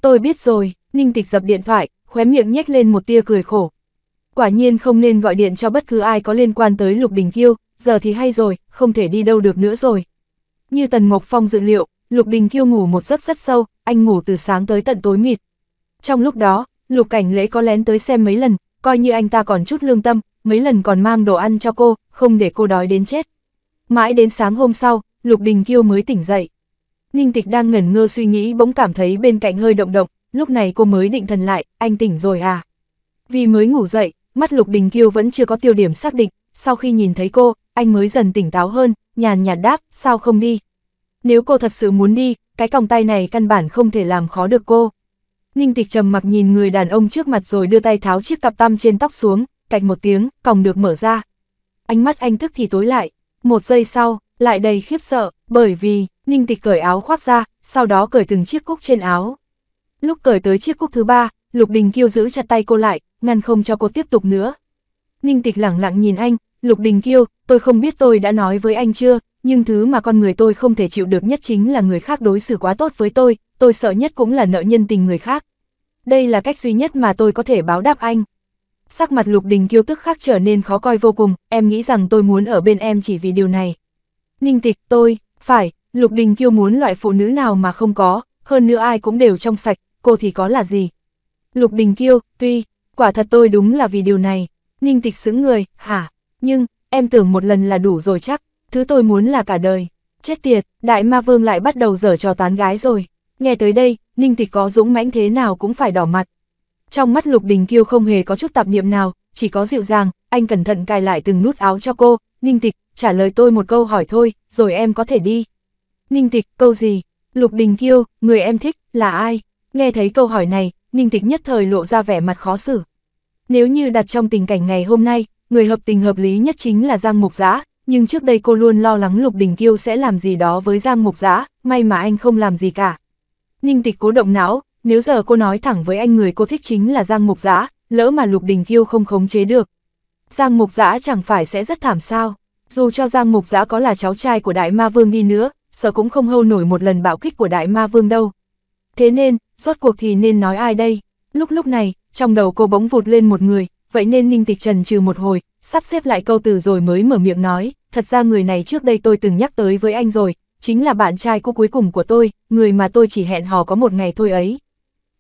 Tôi biết rồi, Ninh Tịch dập điện thoại, khóe miệng nhếch lên một tia cười khổ. Quả nhiên không nên gọi điện cho bất cứ ai có liên quan tới Lục Đình Kiêu, giờ thì hay rồi, không thể đi đâu được nữa rồi. Như Tần Mộc Phong dự liệu, Lục Đình Kiêu ngủ một giấc rất sâu, anh ngủ từ sáng tới tận tối mịt. Trong lúc đó, Lục Cảnh Lễ có lén tới xem mấy lần, coi như anh ta còn chút lương tâm, mấy lần còn mang đồ ăn cho cô, không để cô đói đến chết. Mãi đến sáng hôm sau, Lục Đình Kiêu mới tỉnh dậy. Ninh Tịch đang ngẩn ngơ suy nghĩ bỗng cảm thấy bên cạnh hơi động động, lúc này cô mới định thần lại, anh tỉnh rồi à. Vì mới ngủ dậy, mắt Lục Đình Kiêu vẫn chưa có tiêu điểm xác định, sau khi nhìn thấy cô, anh mới dần tỉnh táo hơn, nhàn nhạt đáp, sao không đi. Nếu cô thật sự muốn đi, cái còng tay này căn bản không thể làm khó được cô. Ninh Tịch trầm mặc nhìn người đàn ông trước mặt rồi đưa tay tháo chiếc cặp tăm trên tóc xuống, cạch một tiếng, còng được mở ra. Ánh mắt anh thức thì tối lại, một giây sau, lại đầy khiếp sợ, bởi vì, Ninh Tịch cởi áo khoác ra, sau đó cởi từng chiếc cúc trên áo. Lúc cởi tới chiếc cúc thứ ba, Lục Đình Kiêu giữ chặt tay cô lại, ngăn không cho cô tiếp tục nữa. Ninh Tịch lẳng lặng nhìn anh, Lục Đình Kiêu, tôi không biết tôi đã nói với anh chưa, nhưng thứ mà con người tôi không thể chịu được nhất chính là người khác đối xử quá tốt với tôi, tôi sợ nhất cũng là nợ nhân tình người khác. Đây là cách duy nhất mà tôi có thể báo đáp anh. Sắc mặt Lục Đình Kiêu tức khắc trở nên khó coi vô cùng, em nghĩ rằng tôi muốn ở bên em chỉ vì điều này. Ninh tịch tôi, phải, Lục Đình Kiêu muốn loại phụ nữ nào mà không có, hơn nữa ai cũng đều trong sạch, cô thì có là gì. Lục Đình Kiêu, tuy, quả thật tôi đúng là vì điều này. Ninh tịch xứng người, hả, nhưng, em tưởng một lần là đủ rồi chắc, thứ tôi muốn là cả đời. Chết tiệt, Đại Ma Vương lại bắt đầu dở trò tán gái rồi. Nghe tới đây, Ninh tịch có dũng mãnh thế nào cũng phải đỏ mặt. Trong mắt Lục Đình Kiêu không hề có chút tạp niệm nào, chỉ có dịu dàng, anh cẩn thận cài lại từng nút áo cho cô, Ninh tịch, trả lời tôi một câu hỏi thôi, rồi em có thể đi. Ninh Tịch, câu gì? Lục Đình Kiêu, người em thích, là ai? Nghe thấy câu hỏi này, Ninh Tịch nhất thời lộ ra vẻ mặt khó xử. Nếu như đặt trong tình cảnh ngày hôm nay, người hợp tình hợp lý nhất chính là Giang Mục Giã, nhưng trước đây cô luôn lo lắng Lục Đình Kiêu sẽ làm gì đó với Giang Mục Giã, may mà anh không làm gì cả. Ninh Tịch cố động não, nếu giờ cô nói thẳng với anh người cô thích chính là Giang Mục Giã, lỡ mà Lục Đình Kiêu không khống chế được. Giang Mục Giã chẳng phải sẽ rất thảm sao? Dù cho Giang Mục Giã có là cháu trai của Đại Ma Vương đi nữa, sợ cũng không hâu nổi một lần bạo kích của Đại Ma Vương đâu. Thế nên, rốt cuộc thì nên nói ai đây? Lúc lúc này, trong đầu cô bỗng vụt lên một người, vậy nên Ninh Tịch Trần trừ một hồi, sắp xếp lại câu từ rồi mới mở miệng nói, thật ra người này trước đây tôi từng nhắc tới với anh rồi, chính là bạn trai cô cuối cùng của tôi, người mà tôi chỉ hẹn hò có một ngày thôi ấy.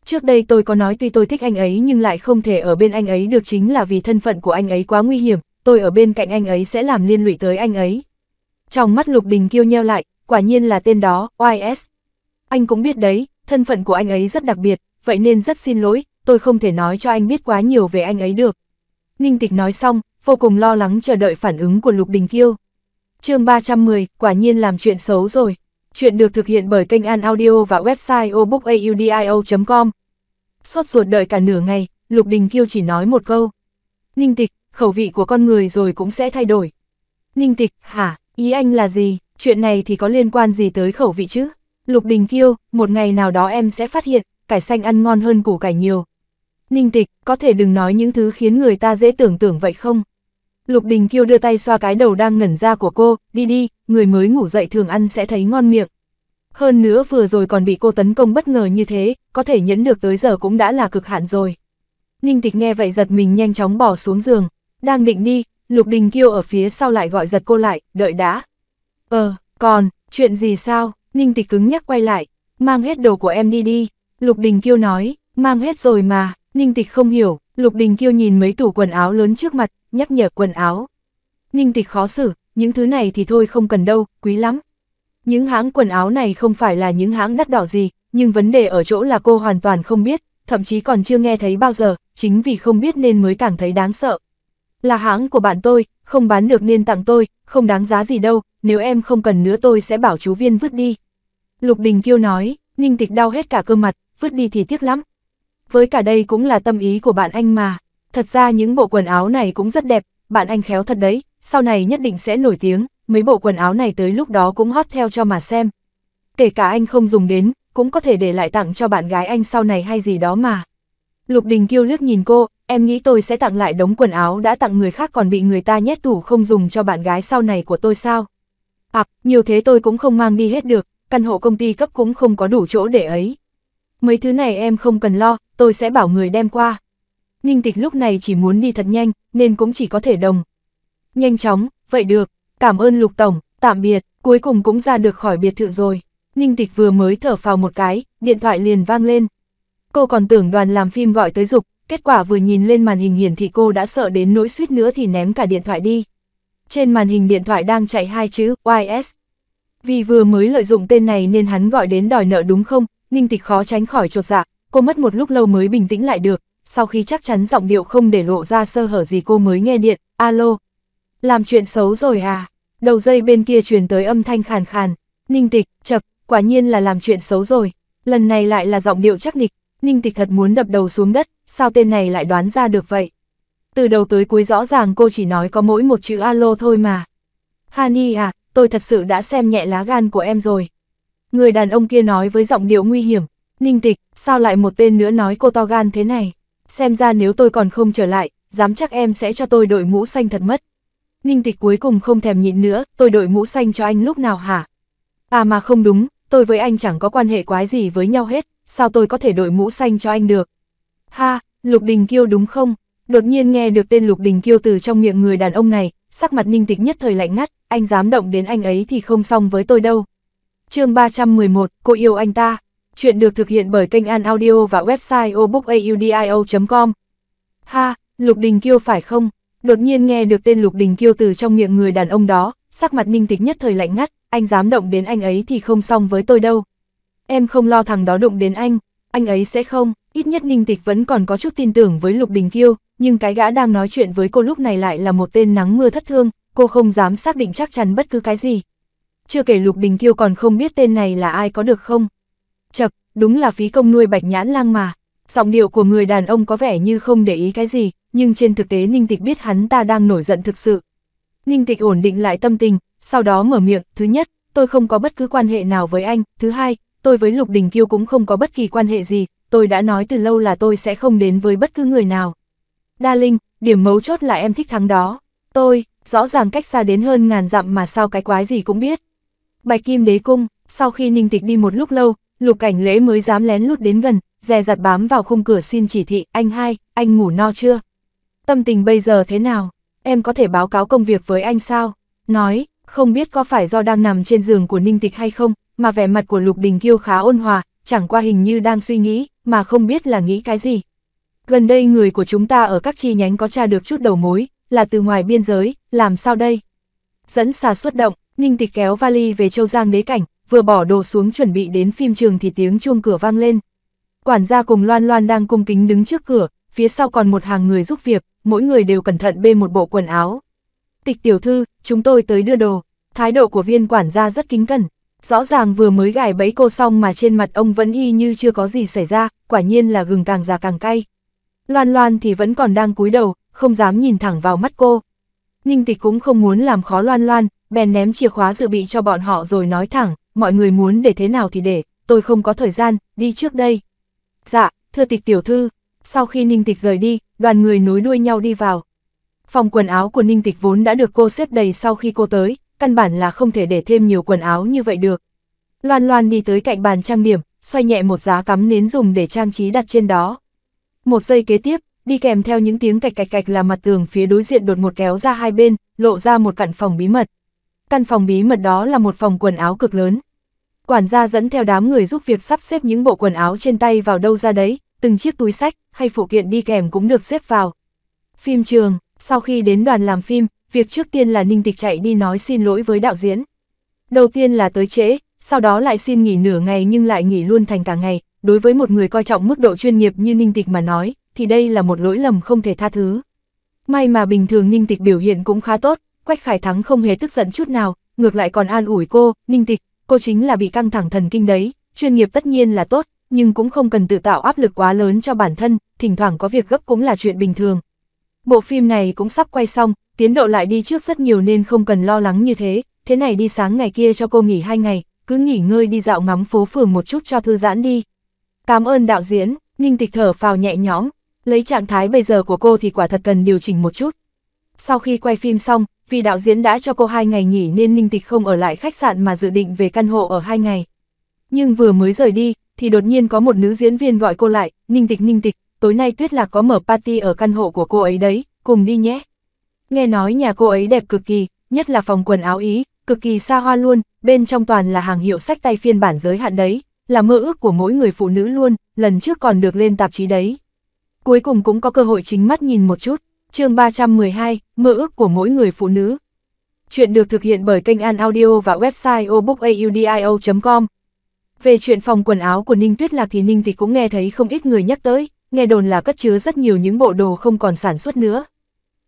Trước đây tôi có nói tuy tôi thích anh ấy nhưng lại không thể ở bên anh ấy được chính là vì thân phận của anh ấy quá nguy hiểm, tôi ở bên cạnh anh ấy sẽ làm liên lụy tới anh ấy. Trong mắt Lục Đình kêu nheo lại, quả nhiên là tên đó, YS. Anh cũng biết đấy, thân phận của anh ấy rất đặc biệt, vậy nên rất xin lỗi, tôi không thể nói cho anh biết quá nhiều về anh ấy được. Ninh Tịch nói xong, vô cùng lo lắng chờ đợi phản ứng của Lục Đình kêu chương 310, quả nhiên làm chuyện xấu rồi. Chuyện được thực hiện bởi kênh An Audio và website obookaudio.com. Xót ruột đợi cả nửa ngày, Lục Đình Kiêu chỉ nói một câu. Ninh Tịch, khẩu vị của con người rồi cũng sẽ thay đổi. Ninh tịch, hả, ý anh là gì, chuyện này thì có liên quan gì tới khẩu vị chứ? Lục Đình Kiêu, một ngày nào đó em sẽ phát hiện, cải xanh ăn ngon hơn củ cải nhiều. Ninh tịch, có thể đừng nói những thứ khiến người ta dễ tưởng tưởng vậy không? Lục Đình Kiêu đưa tay xoa cái đầu đang ngẩn ra của cô, đi đi, người mới ngủ dậy thường ăn sẽ thấy ngon miệng. Hơn nữa vừa rồi còn bị cô tấn công bất ngờ như thế, có thể nhẫn được tới giờ cũng đã là cực hạn rồi. Ninh tịch nghe vậy giật mình nhanh chóng bỏ xuống giường, đang định đi, Lục Đình Kiêu ở phía sau lại gọi giật cô lại, đợi đã. Ờ, còn, chuyện gì sao, Ninh Tịch cứng nhắc quay lại, mang hết đồ của em đi đi, Lục Đình Kiêu nói, mang hết rồi mà, Ninh Tịch không hiểu, Lục Đình Kiêu nhìn mấy tủ quần áo lớn trước mặt, nhắc nhở quần áo. Ninh Tịch khó xử, những thứ này thì thôi không cần đâu, quý lắm. Những hãng quần áo này không phải là những hãng đắt đỏ gì, nhưng vấn đề ở chỗ là cô hoàn toàn không biết, thậm chí còn chưa nghe thấy bao giờ, chính vì không biết nên mới càng thấy đáng sợ. Là hãng của bạn tôi, không bán được nên tặng tôi, không đáng giá gì đâu, nếu em không cần nữa tôi sẽ bảo chú viên vứt đi. Lục Đình Kiêu nói, Ninh Tịch đau hết cả cơ mặt, vứt đi thì tiếc lắm. Với cả đây cũng là tâm ý của bạn anh mà, thật ra những bộ quần áo này cũng rất đẹp, bạn anh khéo thật đấy, sau này nhất định sẽ nổi tiếng, mấy bộ quần áo này tới lúc đó cũng hot theo cho mà xem. Kể cả anh không dùng đến, cũng có thể để lại tặng cho bạn gái anh sau này hay gì đó mà. Lục Đình Kiêu liếc nhìn cô, em nghĩ tôi sẽ tặng lại đống quần áo đã tặng người khác còn bị người ta nhét tủ không dùng cho bạn gái sau này của tôi sao? À, nhiều thế tôi cũng không mang đi hết được, căn hộ công ty cấp cũng không có đủ chỗ để ấy. Mấy thứ này em không cần lo, tôi sẽ bảo người đem qua. Ninh tịch lúc này chỉ muốn đi thật nhanh, nên cũng chỉ có thể đồng. Nhanh chóng, vậy được, cảm ơn Lục Tổng, tạm biệt, cuối cùng cũng ra được khỏi biệt thự rồi. Ninh tịch vừa mới thở phào một cái, điện thoại liền vang lên. Cô còn tưởng đoàn làm phim gọi tới dục, kết quả vừa nhìn lên màn hình hiển thị cô đã sợ đến nỗi suýt nữa thì ném cả điện thoại đi. Trên màn hình điện thoại đang chạy hai chữ YS. Vì vừa mới lợi dụng tên này nên hắn gọi đến đòi nợ đúng không, Ninh Tịch khó tránh khỏi chột dạ, cô mất một lúc lâu mới bình tĩnh lại được, sau khi chắc chắn giọng điệu không để lộ ra sơ hở gì cô mới nghe điện, alo. Làm chuyện xấu rồi à? Đầu dây bên kia truyền tới âm thanh khàn khàn, Ninh Tịch, chật, quả nhiên là làm chuyện xấu rồi, lần này lại là giọng điệu chắc nịch, Ninh Tịch thật muốn đập đầu xuống đất, sao tên này lại đoán ra được vậy? Từ đầu tới cuối rõ ràng cô chỉ nói có mỗi một chữ alo thôi mà. Hani à, tôi thật sự đã xem nhẹ lá gan của em rồi. Người đàn ông kia nói với giọng điệu nguy hiểm, Ninh Tịch, sao lại một tên nữa nói cô to gan thế này? Xem ra nếu tôi còn không trở lại, dám chắc em sẽ cho tôi đội mũ xanh thật mất. Ninh Tịch cuối cùng không thèm nhịn nữa, tôi đội mũ xanh cho anh lúc nào hả? À mà không đúng, tôi với anh chẳng có quan hệ quái gì với nhau hết, sao tôi có thể đội mũ xanh cho anh được? Ha, Lục Đình Kiêu đúng không? Đột nhiên nghe được tên Lục Đình Kiêu từ trong miệng người đàn ông này, sắc mặt ninh tịch nhất thời lạnh ngắt, anh dám động đến anh ấy thì không xong với tôi đâu. chương 311, cô yêu anh ta. Chuyện được thực hiện bởi kênh An Audio và website obookaudio.com. Ha, Lục Đình Kiêu phải không? Đột nhiên nghe được tên Lục Đình Kiêu từ trong miệng người đàn ông đó, sắc mặt ninh tịch nhất thời lạnh ngắt, anh dám động đến anh ấy thì không xong với tôi đâu em không lo thằng đó đụng đến anh, anh ấy sẽ không, ít nhất Ninh Tịch vẫn còn có chút tin tưởng với Lục Đình Kiêu, nhưng cái gã đang nói chuyện với cô lúc này lại là một tên nắng mưa thất thương, cô không dám xác định chắc chắn bất cứ cái gì. Chưa kể Lục Đình Kiêu còn không biết tên này là ai có được không. Chật, đúng là phí công nuôi bạch nhãn lang mà. Giọng điệu của người đàn ông có vẻ như không để ý cái gì, nhưng trên thực tế Ninh Tịch biết hắn ta đang nổi giận thực sự. Ninh Tịch ổn định lại tâm tình, sau đó mở miệng, thứ nhất, tôi không có bất cứ quan hệ nào với anh, thứ hai, tôi với Lục Đình Kiêu cũng không có bất kỳ quan hệ gì, tôi đã nói từ lâu là tôi sẽ không đến với bất cứ người nào. Đa Linh, điểm mấu chốt là em thích thắng đó. Tôi, rõ ràng cách xa đến hơn ngàn dặm mà sao cái quái gì cũng biết. Bạch Kim Đế Cung, sau khi Ninh Tịch đi một lúc lâu, Lục Cảnh Lễ mới dám lén lút đến gần, dè dặt bám vào khung cửa xin chỉ thị, anh hai, anh ngủ no chưa? Tâm tình bây giờ thế nào? Em có thể báo cáo công việc với anh sao? Nói, không biết có phải do đang nằm trên giường của Ninh Tịch hay không, mà vẻ mặt của Lục Đình Kiêu khá ôn hòa, chẳng qua hình như đang suy nghĩ, mà không biết là nghĩ cái gì. Gần đây người của chúng ta ở các chi nhánh có tra được chút đầu mối, là từ ngoài biên giới, làm sao đây? Dẫn xà xuất động, Ninh Tịch kéo vali về Châu Giang đế cảnh, vừa bỏ đồ xuống chuẩn bị đến phim trường thì tiếng chuông cửa vang lên. Quản gia cùng Loan Loan đang cung kính đứng trước cửa, phía sau còn một hàng người giúp việc, mỗi người đều cẩn thận bê một bộ quần áo. Tịch tiểu thư, chúng tôi tới đưa đồ. Thái độ của viên quản gia rất kính cẩn, Rõ ràng vừa mới gài bẫy cô xong mà trên mặt ông vẫn y như chưa có gì xảy ra, quả nhiên là gừng càng già càng cay. Loan Loan thì vẫn còn đang cúi đầu, không dám nhìn thẳng vào mắt cô. Ninh Tịch cũng không muốn làm khó Loan Loan, bèn ném chìa khóa dự bị cho bọn họ rồi nói thẳng, mọi người muốn để thế nào thì để, tôi không có thời gian, đi trước đây. Dạ, thưa tịch tiểu thư, sau khi Ninh Tịch rời đi, đoàn người nối đuôi nhau đi vào. Phòng quần áo của Ninh Tịch vốn đã được cô xếp đầy sau khi cô tới, căn bản là không thể để thêm nhiều quần áo như vậy được. Loan Loan đi tới cạnh bàn trang điểm, xoay nhẹ một giá cắm nến dùng để trang trí đặt trên đó. Một giây kế tiếp, đi kèm theo những tiếng cạch cạch cạch là mặt tường phía đối diện đột một kéo ra hai bên, lộ ra một căn phòng bí mật. Căn phòng bí mật đó là một phòng quần áo cực lớn. Quản gia dẫn theo đám người giúp việc sắp xếp những bộ quần áo trên tay vào đâu ra đấy, từng chiếc túi sách hay phụ kiện đi kèm cũng được xếp vào. Phim trường, sau khi đến đoàn làm phim, việc trước tiên là Ninh Tịch chạy đi nói xin lỗi với đạo diễn. Đầu tiên là tới trễ, sau đó lại xin nghỉ nửa ngày nhưng lại nghỉ luôn thành cả ngày, đối với một người coi trọng mức độ chuyên nghiệp như Ninh Tịch mà nói, thì đây là một lỗi lầm không thể tha thứ. May mà bình thường Ninh Tịch biểu hiện cũng khá tốt, Quách Khải Thắng không hề tức giận chút nào, ngược lại còn an ủi cô, Ninh Tịch, cô chính là bị căng thẳng thần kinh đấy, chuyên nghiệp tất nhiên là tốt, nhưng cũng không cần tự tạo áp lực quá lớn cho bản thân, thỉnh thoảng có việc gấp cũng là chuyện bình thường. Bộ phim này cũng sắp quay xong, tiến độ lại đi trước rất nhiều nên không cần lo lắng như thế, thế này đi sáng ngày kia cho cô nghỉ hai ngày, cứ nghỉ ngơi đi dạo ngắm phố phường một chút cho thư giãn đi. Cảm ơn đạo diễn, Ninh Tịch thở phào nhẹ nhõm, lấy trạng thái bây giờ của cô thì quả thật cần điều chỉnh một chút. Sau khi quay phim xong, vì đạo diễn đã cho cô hai ngày nghỉ nên Ninh Tịch không ở lại khách sạn mà dự định về căn hộ ở hai ngày. Nhưng vừa mới rời đi, thì đột nhiên có một nữ diễn viên gọi cô lại, Ninh Tịch Ninh Tịch, tối nay Tuyết Lạc có mở party ở căn hộ của cô ấy đấy, cùng đi nhé nghe nói nhà cô ấy đẹp cực kỳ, nhất là phòng quần áo Ý, cực kỳ xa hoa luôn, bên trong toàn là hàng hiệu sách tay phiên bản giới hạn đấy, là mơ ước của mỗi người phụ nữ luôn, lần trước còn được lên tạp chí đấy. Cuối cùng cũng có cơ hội chính mắt nhìn một chút, chương 312, mơ ước của mỗi người phụ nữ. Chuyện được thực hiện bởi kênh An Audio và website obookadio.com. Về chuyện phòng quần áo của Ninh Tuyết Lạc thì Ninh thì cũng nghe thấy không ít người nhắc tới, nghe đồn là cất chứa rất nhiều những bộ đồ không còn sản xuất nữa,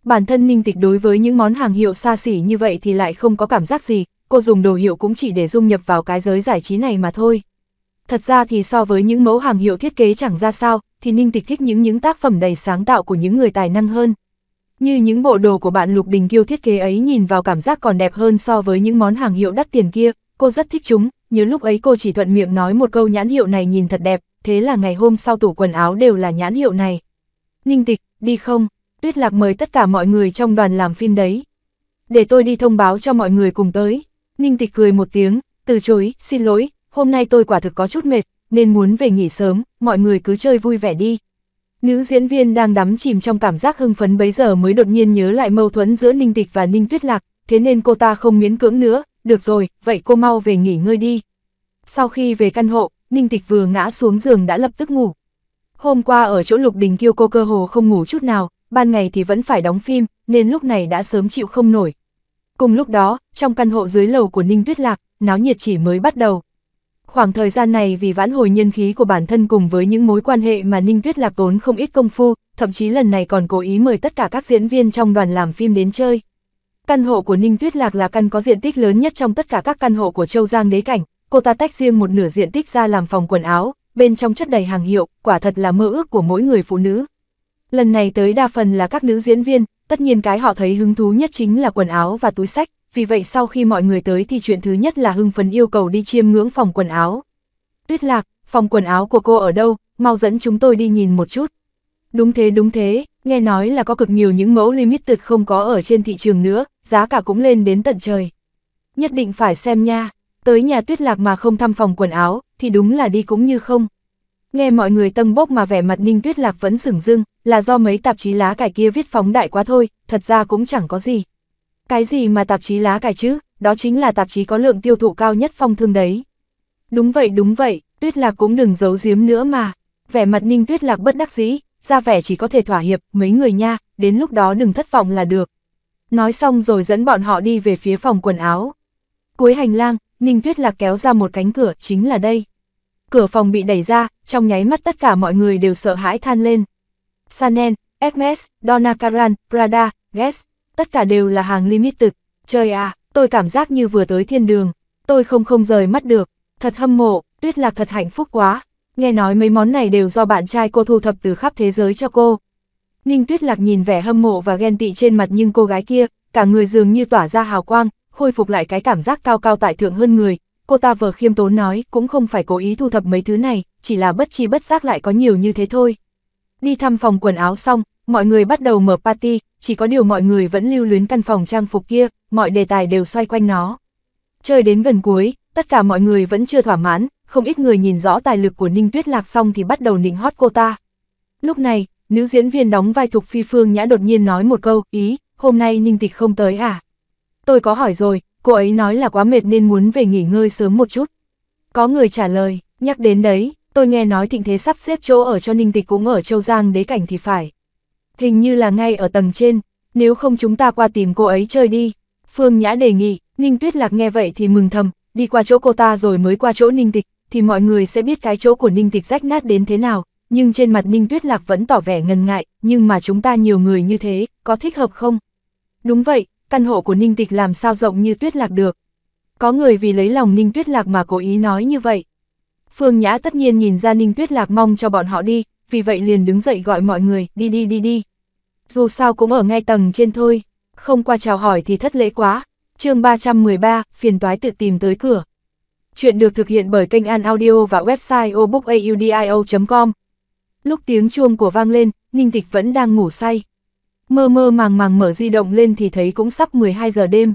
Bản thân Ninh Tịch đối với những món hàng hiệu xa xỉ như vậy thì lại không có cảm giác gì, cô dùng đồ hiệu cũng chỉ để dung nhập vào cái giới giải trí này mà thôi. Thật ra thì so với những mẫu hàng hiệu thiết kế chẳng ra sao, thì Ninh Tịch thích những những tác phẩm đầy sáng tạo của những người tài năng hơn. Như những bộ đồ của bạn Lục Đình Kiêu thiết kế ấy nhìn vào cảm giác còn đẹp hơn so với những món hàng hiệu đắt tiền kia, cô rất thích chúng, nhớ lúc ấy cô chỉ thuận miệng nói một câu nhãn hiệu này nhìn thật đẹp, thế là ngày hôm sau tủ quần áo đều là nhãn hiệu này. Ninh Tịch, đi không? Tuyết Lạc mời tất cả mọi người trong đoàn làm phim đấy. Để tôi đi thông báo cho mọi người cùng tới. Ninh Tịch cười một tiếng, từ chối, xin lỗi, hôm nay tôi quả thực có chút mệt, nên muốn về nghỉ sớm, mọi người cứ chơi vui vẻ đi. Nữ diễn viên đang đắm chìm trong cảm giác hưng phấn bấy giờ mới đột nhiên nhớ lại mâu thuẫn giữa Ninh Tịch và Ninh Tuyết Lạc, thế nên cô ta không miễn cưỡng nữa, được rồi, vậy cô mau về nghỉ ngơi đi. Sau khi về căn hộ, Ninh Tịch vừa ngã xuống giường đã lập tức ngủ. Hôm qua ở chỗ Lục Đình Kiêu cô cơ hồ không ngủ chút nào, ban ngày thì vẫn phải đóng phim, nên lúc này đã sớm chịu không nổi. Cùng lúc đó, trong căn hộ dưới lầu của Ninh Tuyết Lạc, náo nhiệt chỉ mới bắt đầu. Khoảng thời gian này vì vãn hồi nhân khí của bản thân cùng với những mối quan hệ mà Ninh Tuyết Lạc tốn không ít công phu, thậm chí lần này còn cố ý mời tất cả các diễn viên trong đoàn làm phim đến chơi. Căn hộ của Ninh Tuyết Lạc là căn có diện tích lớn nhất trong tất cả các căn hộ của Châu Giang Đế Cảnh, cô ta tách riêng một nửa diện tích ra làm phòng quần áo, bên trong chất đầy hàng hiệu, quả thật là mơ ước của mỗi người phụ nữ. Lần này tới đa phần là các nữ diễn viên, tất nhiên cái họ thấy hứng thú nhất chính là quần áo và túi sách, vì vậy sau khi mọi người tới thì chuyện thứ nhất là hưng phấn yêu cầu đi chiêm ngưỡng phòng quần áo. Tuyết lạc, phòng quần áo của cô ở đâu, mau dẫn chúng tôi đi nhìn một chút. Đúng thế đúng thế, nghe nói là có cực nhiều những mẫu limited không có ở trên thị trường nữa, giá cả cũng lên đến tận trời. Nhất định phải xem nha, tới nhà tuyết lạc mà không thăm phòng quần áo, thì đúng là đi cũng như không. Nghe mọi người tâng bốc mà vẻ mặt Ninh Tuyết Lạc vẫn sửng dưng, là do mấy tạp chí lá cải kia viết phóng đại quá thôi, thật ra cũng chẳng có gì. Cái gì mà tạp chí lá cải chứ, đó chính là tạp chí có lượng tiêu thụ cao nhất phong thương đấy. Đúng vậy đúng vậy, Tuyết Lạc cũng đừng giấu giếm nữa mà. Vẻ mặt Ninh Tuyết Lạc bất đắc dĩ, ra vẻ chỉ có thể thỏa hiệp, mấy người nha, đến lúc đó đừng thất vọng là được. Nói xong rồi dẫn bọn họ đi về phía phòng quần áo. Cuối hành lang, Ninh Tuyết Lạc kéo ra một cánh cửa, chính là đây cửa phòng bị đẩy ra, trong nháy mắt tất cả mọi người đều sợ hãi than lên. Sanen, Hermes, Donakaran, Prada, Guess, tất cả đều là hàng limited. Trời à, tôi cảm giác như vừa tới thiên đường, tôi không không rời mắt được, thật hâm mộ, tuyết lạc thật hạnh phúc quá. Nghe nói mấy món này đều do bạn trai cô thu thập từ khắp thế giới cho cô. Ninh tuyết lạc nhìn vẻ hâm mộ và ghen tị trên mặt nhưng cô gái kia, cả người dường như tỏa ra hào quang, khôi phục lại cái cảm giác cao cao tại thượng hơn người, Cô ta vừa khiêm tốn nói, cũng không phải cố ý thu thập mấy thứ này, chỉ là bất chi bất giác lại có nhiều như thế thôi. Đi thăm phòng quần áo xong, mọi người bắt đầu mở party, chỉ có điều mọi người vẫn lưu luyến căn phòng trang phục kia, mọi đề tài đều xoay quanh nó. Chơi đến gần cuối, tất cả mọi người vẫn chưa thỏa mãn, không ít người nhìn rõ tài lực của Ninh Tuyết Lạc xong thì bắt đầu nịnh hót cô ta. Lúc này, nữ diễn viên đóng vai Thục Phi Phương Nhã đột nhiên nói một câu, ý, hôm nay Ninh Tịch không tới à? Tôi có hỏi rồi, cô ấy nói là quá mệt nên muốn về nghỉ ngơi sớm một chút. Có người trả lời, nhắc đến đấy, tôi nghe nói thịnh thế sắp xếp chỗ ở cho ninh tịch cũng ở châu Giang đế cảnh thì phải. Hình như là ngay ở tầng trên, nếu không chúng ta qua tìm cô ấy chơi đi. Phương Nhã đề nghị, Ninh Tuyết Lạc nghe vậy thì mừng thầm, đi qua chỗ cô ta rồi mới qua chỗ Ninh Tịch, thì mọi người sẽ biết cái chỗ của Ninh Tịch rách nát đến thế nào. Nhưng trên mặt Ninh Tuyết Lạc vẫn tỏ vẻ ngần ngại, nhưng mà chúng ta nhiều người như thế, có thích hợp không? Đúng vậy, căn hộ của Ninh Tịch làm sao rộng như tuyết lạc được. Có người vì lấy lòng Ninh Tuyết Lạc mà cố ý nói như vậy. Phương Nhã tất nhiên nhìn ra Ninh Tuyết Lạc mong cho bọn họ đi, vì vậy liền đứng dậy gọi mọi người, đi đi đi đi. Dù sao cũng ở ngay tầng trên thôi, không qua chào hỏi thì thất lễ quá. chương 313, phiền toái tự tìm tới cửa. Chuyện được thực hiện bởi kênh An Audio và website obookaudio.com. Lúc tiếng chuông của vang lên, Ninh Tịch vẫn đang ngủ say. Mơ mơ màng màng mở di động lên thì thấy cũng sắp 12 giờ đêm.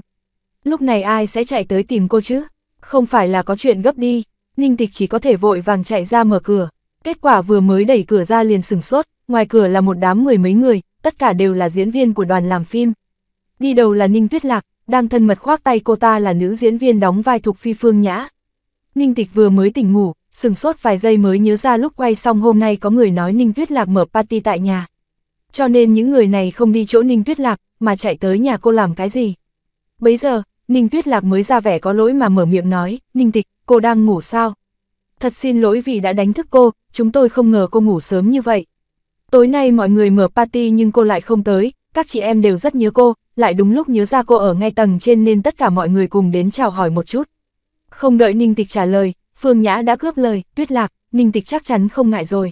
Lúc này ai sẽ chạy tới tìm cô chứ? Không phải là có chuyện gấp đi, Ninh Tịch chỉ có thể vội vàng chạy ra mở cửa. Kết quả vừa mới đẩy cửa ra liền sừng sốt, ngoài cửa là một đám mười mấy người, tất cả đều là diễn viên của đoàn làm phim. Đi đầu là Ninh Tuyết Lạc, đang thân mật khoác tay cô ta là nữ diễn viên đóng vai thuộc Phi Phương Nhã. Ninh Tịch vừa mới tỉnh ngủ, sừng sốt vài giây mới nhớ ra lúc quay xong hôm nay có người nói Ninh Tuyết Lạc mở party tại nhà cho nên những người này không đi chỗ Ninh Tuyết Lạc, mà chạy tới nhà cô làm cái gì. Bấy giờ, Ninh Tuyết Lạc mới ra vẻ có lỗi mà mở miệng nói, Ninh Tịch, cô đang ngủ sao? Thật xin lỗi vì đã đánh thức cô, chúng tôi không ngờ cô ngủ sớm như vậy. Tối nay mọi người mở party nhưng cô lại không tới, các chị em đều rất nhớ cô, lại đúng lúc nhớ ra cô ở ngay tầng trên nên tất cả mọi người cùng đến chào hỏi một chút. Không đợi Ninh Tịch trả lời, Phương Nhã đã cướp lời, Tuyết Lạc, Ninh Tịch chắc chắn không ngại rồi.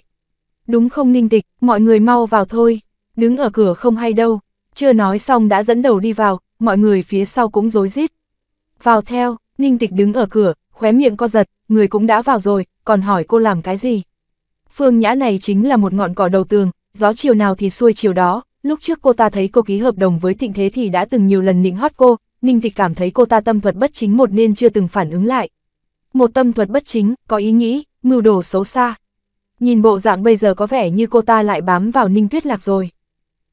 Đúng không Ninh Tịch, mọi người mau vào thôi đứng ở cửa không hay đâu, chưa nói xong đã dẫn đầu đi vào, mọi người phía sau cũng rối rít. Vào theo, Ninh Tịch đứng ở cửa, khóe miệng co giật, người cũng đã vào rồi, còn hỏi cô làm cái gì. Phương Nhã này chính là một ngọn cỏ đầu tường, gió chiều nào thì xuôi chiều đó, lúc trước cô ta thấy cô ký hợp đồng với Thịnh Thế thì đã từng nhiều lần nịnh hót cô, Ninh Tịch cảm thấy cô ta tâm thuật bất chính một nên chưa từng phản ứng lại. Một tâm thuật bất chính, có ý nghĩ, mưu đồ xấu xa. Nhìn bộ dạng bây giờ có vẻ như cô ta lại bám vào Ninh Tuyết Lạc rồi.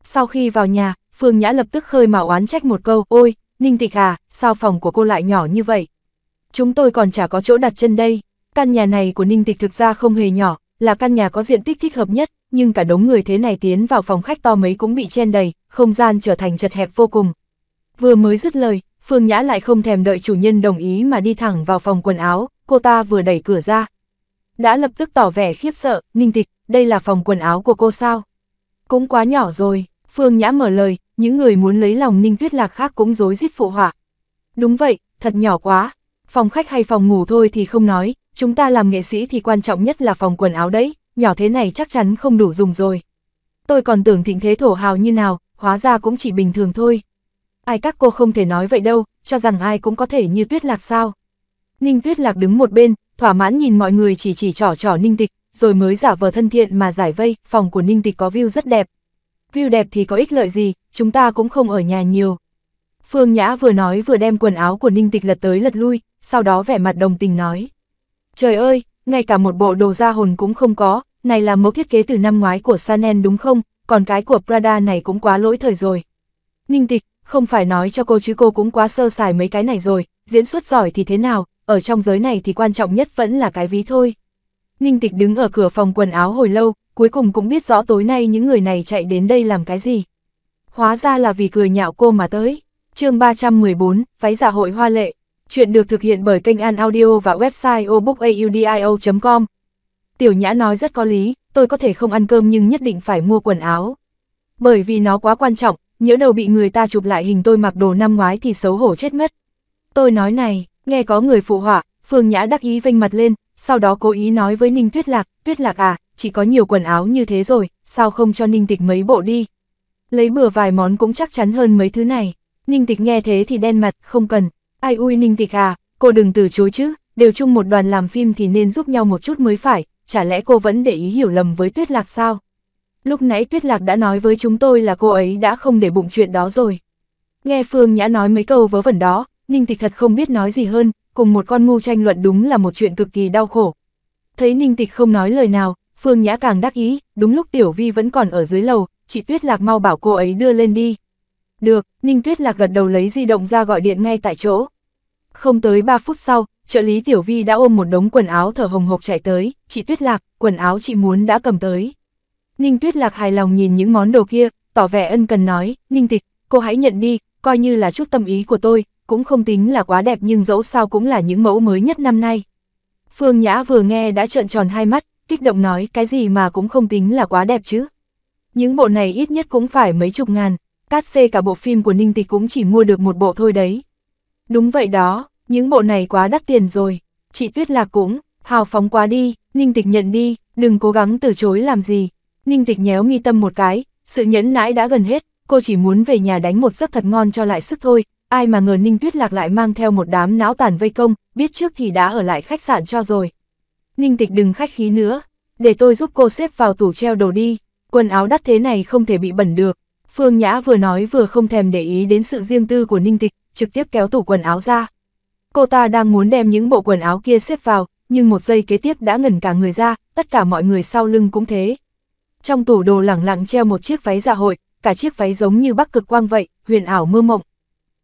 Sau khi vào nhà, Phương Nhã lập tức khơi mà oán trách một câu, ôi, Ninh Tịch à, sao phòng của cô lại nhỏ như vậy? Chúng tôi còn chả có chỗ đặt chân đây. Căn nhà này của Ninh Tịch thực ra không hề nhỏ, là căn nhà có diện tích thích hợp nhất, nhưng cả đống người thế này tiến vào phòng khách to mấy cũng bị chen đầy, không gian trở thành chật hẹp vô cùng. Vừa mới dứt lời, Phương Nhã lại không thèm đợi chủ nhân đồng ý mà đi thẳng vào phòng quần áo, cô ta vừa đẩy cửa ra. Đã lập tức tỏ vẻ khiếp sợ, Ninh Tịch, đây là phòng quần áo của cô sao? Cũng quá nhỏ rồi. Phương Nhã mở lời, những người muốn lấy lòng Ninh Tuyết Lạc khác cũng dối giết phụ họa. Đúng vậy, thật nhỏ quá, phòng khách hay phòng ngủ thôi thì không nói, chúng ta làm nghệ sĩ thì quan trọng nhất là phòng quần áo đấy, nhỏ thế này chắc chắn không đủ dùng rồi. Tôi còn tưởng thịnh thế thổ hào như nào, hóa ra cũng chỉ bình thường thôi. Ai các cô không thể nói vậy đâu, cho rằng ai cũng có thể như Tuyết Lạc sao. Ninh Tuyết Lạc đứng một bên, thỏa mãn nhìn mọi người chỉ chỉ trỏ trỏ Ninh Tịch, rồi mới giả vờ thân thiện mà giải vây, phòng của Ninh Tịch có view rất đẹp, view đẹp thì có ích lợi gì, chúng ta cũng không ở nhà nhiều. Phương Nhã vừa nói vừa đem quần áo của Ninh Tịch lật tới lật lui, sau đó vẻ mặt đồng tình nói. Trời ơi, ngay cả một bộ đồ da hồn cũng không có, này là mẫu thiết kế từ năm ngoái của Chanel đúng không, còn cái của Prada này cũng quá lỗi thời rồi. Ninh Tịch, không phải nói cho cô chứ cô cũng quá sơ sài mấy cái này rồi, diễn xuất giỏi thì thế nào, ở trong giới này thì quan trọng nhất vẫn là cái ví thôi. Ninh Tịch đứng ở cửa phòng quần áo hồi lâu, cuối cùng cũng biết rõ tối nay những người này chạy đến đây làm cái gì. Hóa ra là vì cười nhạo cô mà tới. chương 314, váy giả dạ hội hoa lệ. Chuyện được thực hiện bởi kênh An Audio và website obookaudio com Tiểu Nhã nói rất có lý, tôi có thể không ăn cơm nhưng nhất định phải mua quần áo. Bởi vì nó quá quan trọng, nhỡ đầu bị người ta chụp lại hình tôi mặc đồ năm ngoái thì xấu hổ chết mất. Tôi nói này, nghe có người phụ họa, Phương Nhã đắc ý vênh mặt lên, sau đó cố ý nói với Ninh Tuyết Lạc, Tuyết Lạc à, chỉ có nhiều quần áo như thế rồi, sao không cho ninh tịch mấy bộ đi. Lấy bừa vài món cũng chắc chắn hơn mấy thứ này. Ninh tịch nghe thế thì đen mặt, không cần. Ai ui ninh tịch à, cô đừng từ chối chứ, đều chung một đoàn làm phim thì nên giúp nhau một chút mới phải, chả lẽ cô vẫn để ý hiểu lầm với Tuyết Lạc sao? Lúc nãy Tuyết Lạc đã nói với chúng tôi là cô ấy đã không để bụng chuyện đó rồi. Nghe Phương Nhã nói mấy câu vớ vẩn đó, Ninh Tịch thật không biết nói gì hơn, cùng một con ngu tranh luận đúng là một chuyện cực kỳ đau khổ. Thấy Ninh Tịch không nói lời nào, Phương Nhã càng đắc ý, đúng lúc Tiểu Vi vẫn còn ở dưới lầu, chị Tuyết Lạc mau bảo cô ấy đưa lên đi. Được, Ninh Tuyết Lạc gật đầu lấy di động ra gọi điện ngay tại chỗ. Không tới 3 phút sau, trợ lý Tiểu Vi đã ôm một đống quần áo thở hồng hộc chạy tới, chị Tuyết Lạc, quần áo chị muốn đã cầm tới. Ninh Tuyết Lạc hài lòng nhìn những món đồ kia, tỏ vẻ ân cần nói, Ninh Tịch, cô hãy nhận đi, coi như là chút tâm ý của tôi, cũng không tính là quá đẹp nhưng dẫu sao cũng là những mẫu mới nhất năm nay. Phương Nhã vừa nghe đã trợn tròn hai mắt, kích động nói cái gì mà cũng không tính là quá đẹp chứ. Những bộ này ít nhất cũng phải mấy chục ngàn, cát xê cả bộ phim của Ninh Tịch cũng chỉ mua được một bộ thôi đấy. Đúng vậy đó, những bộ này quá đắt tiền rồi, chị Tuyết Lạc cũng, hào phóng quá đi, Ninh Tịch nhận đi, đừng cố gắng từ chối làm gì. Ninh Tịch nhéo nghi tâm một cái, sự nhẫn nãi đã gần hết, cô chỉ muốn về nhà đánh một giấc thật ngon cho lại sức thôi, ai mà ngờ Ninh Tuyết Lạc lại mang theo một đám não tàn vây công, biết trước thì đã ở lại khách sạn cho rồi. Ninh tịch đừng khách khí nữa, để tôi giúp cô xếp vào tủ treo đồ đi, quần áo đắt thế này không thể bị bẩn được. Phương Nhã vừa nói vừa không thèm để ý đến sự riêng tư của Ninh Tịch, trực tiếp kéo tủ quần áo ra. Cô ta đang muốn đem những bộ quần áo kia xếp vào, nhưng một giây kế tiếp đã ngẩn cả người ra, tất cả mọi người sau lưng cũng thế. Trong tủ đồ lẳng lặng treo một chiếc váy dạ hội, cả chiếc váy giống như bắc cực quang vậy, huyền ảo mơ mộng.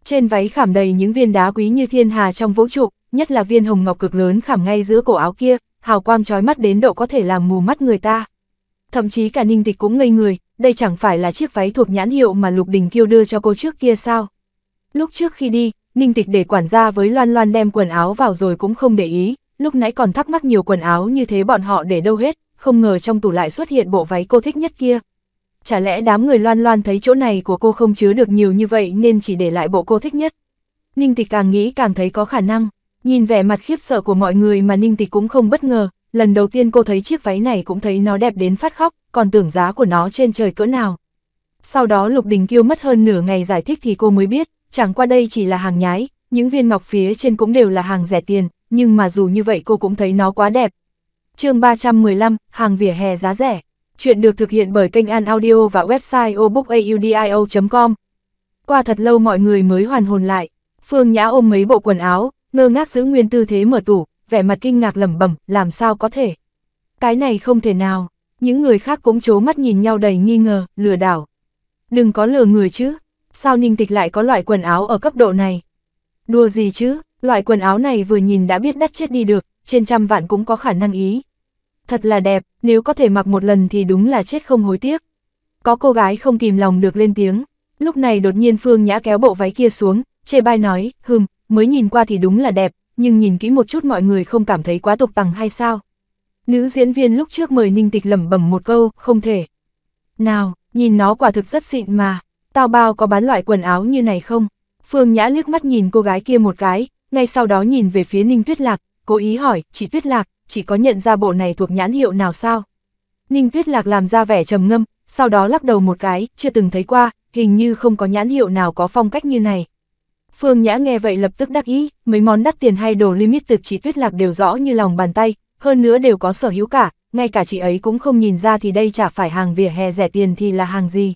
Trên váy khảm đầy những viên đá quý như thiên hà trong vũ trụ, nhất là viên hồng ngọc cực lớn khảm ngay giữa cổ áo kia, hào quang trói mắt đến độ có thể làm mù mắt người ta. Thậm chí cả ninh tịch cũng ngây người, đây chẳng phải là chiếc váy thuộc nhãn hiệu mà Lục Đình Kiêu đưa cho cô trước kia sao. Lúc trước khi đi, ninh tịch để quản gia với Loan Loan đem quần áo vào rồi cũng không để ý, lúc nãy còn thắc mắc nhiều quần áo như thế bọn họ để đâu hết, không ngờ trong tủ lại xuất hiện bộ váy cô thích nhất kia. Chả lẽ đám người loan loan thấy chỗ này của cô không chứa được nhiều như vậy nên chỉ để lại bộ cô thích nhất. Ninh tịch càng nghĩ càng thấy có khả năng. Nhìn vẻ mặt khiếp sợ của mọi người mà Ninh Tịch cũng không bất ngờ, lần đầu tiên cô thấy chiếc váy này cũng thấy nó đẹp đến phát khóc, còn tưởng giá của nó trên trời cỡ nào. Sau đó Lục Đình Kiêu mất hơn nửa ngày giải thích thì cô mới biết, chẳng qua đây chỉ là hàng nhái, những viên ngọc phía trên cũng đều là hàng rẻ tiền, nhưng mà dù như vậy cô cũng thấy nó quá đẹp. chương 315, hàng vỉa hè giá rẻ. Chuyện được thực hiện bởi kênh An Audio và website obookaudio.com. Qua thật lâu mọi người mới hoàn hồn lại, Phương Nhã ôm mấy bộ quần áo, ngơ ngác giữ nguyên tư thế mở tủ, vẻ mặt kinh ngạc lẩm bẩm, làm sao có thể? Cái này không thể nào, những người khác cũng chố mắt nhìn nhau đầy nghi ngờ, lừa đảo. Đừng có lừa người chứ, sao Ninh Tịch lại có loại quần áo ở cấp độ này? Đùa gì chứ, loại quần áo này vừa nhìn đã biết đắt chết đi được, trên trăm vạn cũng có khả năng ý. Thật là đẹp, nếu có thể mặc một lần thì đúng là chết không hối tiếc. Có cô gái không kìm lòng được lên tiếng, lúc này đột nhiên Phương Nhã kéo bộ váy kia xuống, chê bai nói, hừm, mới nhìn qua thì đúng là đẹp, nhưng nhìn kỹ một chút mọi người không cảm thấy quá tục tằng hay sao. Nữ diễn viên lúc trước mời Ninh Tịch lẩm bẩm một câu, không thể. Nào, nhìn nó quả thực rất xịn mà, tao bao có bán loại quần áo như này không? Phương Nhã liếc mắt nhìn cô gái kia một cái, ngay sau đó nhìn về phía Ninh Tuyết Lạc, cố ý hỏi, chị Tuyết Lạc, chị có nhận ra bộ này thuộc nhãn hiệu nào sao? Ninh Tuyết Lạc làm ra vẻ trầm ngâm, sau đó lắc đầu một cái, chưa từng thấy qua, hình như không có nhãn hiệu nào có phong cách như này. Phương Nhã nghe vậy lập tức đắc ý, mấy món đắt tiền hay đồ limit thực chị Tuyết Lạc đều rõ như lòng bàn tay, hơn nữa đều có sở hữu cả, ngay cả chị ấy cũng không nhìn ra thì đây chả phải hàng vỉa hè rẻ tiền thì là hàng gì.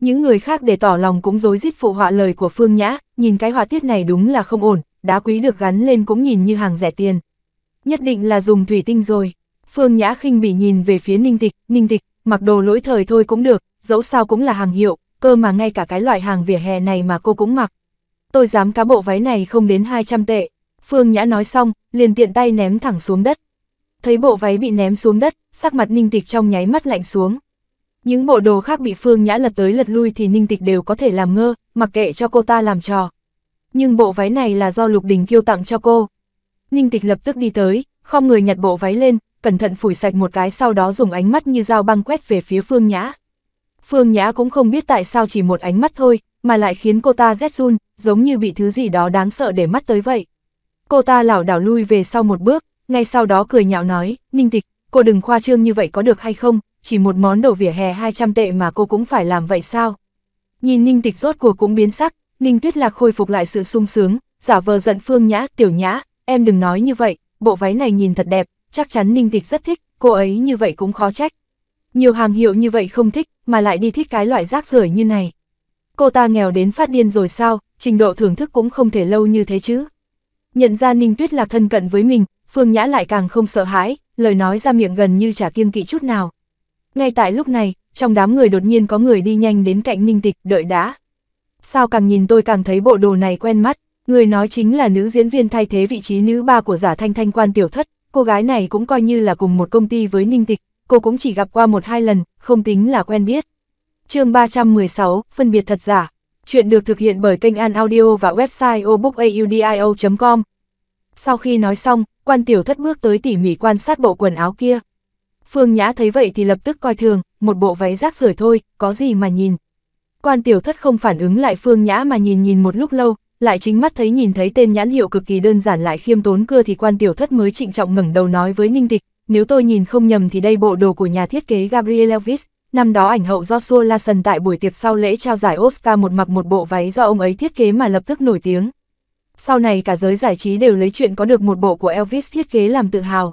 Những người khác để tỏ lòng cũng dối rít phụ họa lời của Phương Nhã, nhìn cái họa tiết này đúng là không ổn, đá quý được gắn lên cũng nhìn như hàng rẻ tiền. Nhất định là dùng thủy tinh rồi. Phương Nhã khinh bị nhìn về phía Ninh Tịch, Ninh Tịch, mặc đồ lỗi thời thôi cũng được, dẫu sao cũng là hàng hiệu, cơ mà ngay cả cái loại hàng vỉa hè này mà cô cũng mặc tôi dám cá bộ váy này không đến 200 tệ. Phương Nhã nói xong, liền tiện tay ném thẳng xuống đất. Thấy bộ váy bị ném xuống đất, sắc mặt Ninh Tịch trong nháy mắt lạnh xuống. Những bộ đồ khác bị Phương Nhã lật tới lật lui thì Ninh Tịch đều có thể làm ngơ, mặc kệ cho cô ta làm trò. Nhưng bộ váy này là do Lục Đình kêu tặng cho cô. Ninh Tịch lập tức đi tới, không người nhặt bộ váy lên, cẩn thận phủi sạch một cái sau đó dùng ánh mắt như dao băng quét về phía Phương Nhã. Phương Nhã cũng không biết tại sao chỉ một ánh mắt thôi, mà lại khiến cô ta rét run, giống như bị thứ gì đó đáng sợ để mắt tới vậy. Cô ta lảo đảo lui về sau một bước, ngay sau đó cười nhạo nói, Ninh Tịch, cô đừng khoa trương như vậy có được hay không, chỉ một món đồ vỉa hè 200 tệ mà cô cũng phải làm vậy sao? Nhìn Ninh Tịch rốt cuộc cũng biến sắc, Ninh Tuyết Lạc khôi phục lại sự sung sướng, giả vờ giận Phương Nhã, Tiểu Nhã, em đừng nói như vậy, bộ váy này nhìn thật đẹp, chắc chắn Ninh Tịch rất thích, cô ấy như vậy cũng khó trách. Nhiều hàng hiệu như vậy không thích, mà lại đi thích cái loại rác rưởi như này. Cô ta nghèo đến phát điên rồi sao, trình độ thưởng thức cũng không thể lâu như thế chứ. Nhận ra Ninh Tuyết là thân cận với mình, Phương Nhã lại càng không sợ hãi, lời nói ra miệng gần như chả kiêng kỵ chút nào. Ngay tại lúc này, trong đám người đột nhiên có người đi nhanh đến cạnh Ninh Tịch, đợi đã. Sao càng nhìn tôi càng thấy bộ đồ này quen mắt, người nói chính là nữ diễn viên thay thế vị trí nữ ba của giả thanh thanh quan tiểu thất, cô gái này cũng coi như là cùng một công ty với Ninh Tịch, cô cũng chỉ gặp qua một hai lần, không tính là quen biết. chương 316, phân biệt thật giả. Chuyện được thực hiện bởi kênh An Audio và website obookadio.com. Sau khi nói xong, quan tiểu thất bước tới tỉ mỉ quan sát bộ quần áo kia. Phương Nhã thấy vậy thì lập tức coi thường, một bộ váy rác rưởi thôi, có gì mà nhìn. Quan tiểu thất không phản ứng lại Phương Nhã mà nhìn nhìn một lúc lâu, lại chính mắt thấy nhìn thấy tên nhãn hiệu cực kỳ đơn giản lại khiêm tốn cưa thì quan tiểu thất mới trịnh trọng ngẩng đầu nói với Ninh Tịch, nếu tôi nhìn không nhầm thì đây bộ đồ của nhà thiết kế Gabriel Elvis, năm đó ảnh hậu Joshua Lassen tại buổi tiệc sau lễ trao giải Oscar một mặc một bộ váy do ông ấy thiết kế mà lập tức nổi tiếng. Sau này cả giới giải trí đều lấy chuyện có được một bộ của Elvis thiết kế làm tự hào.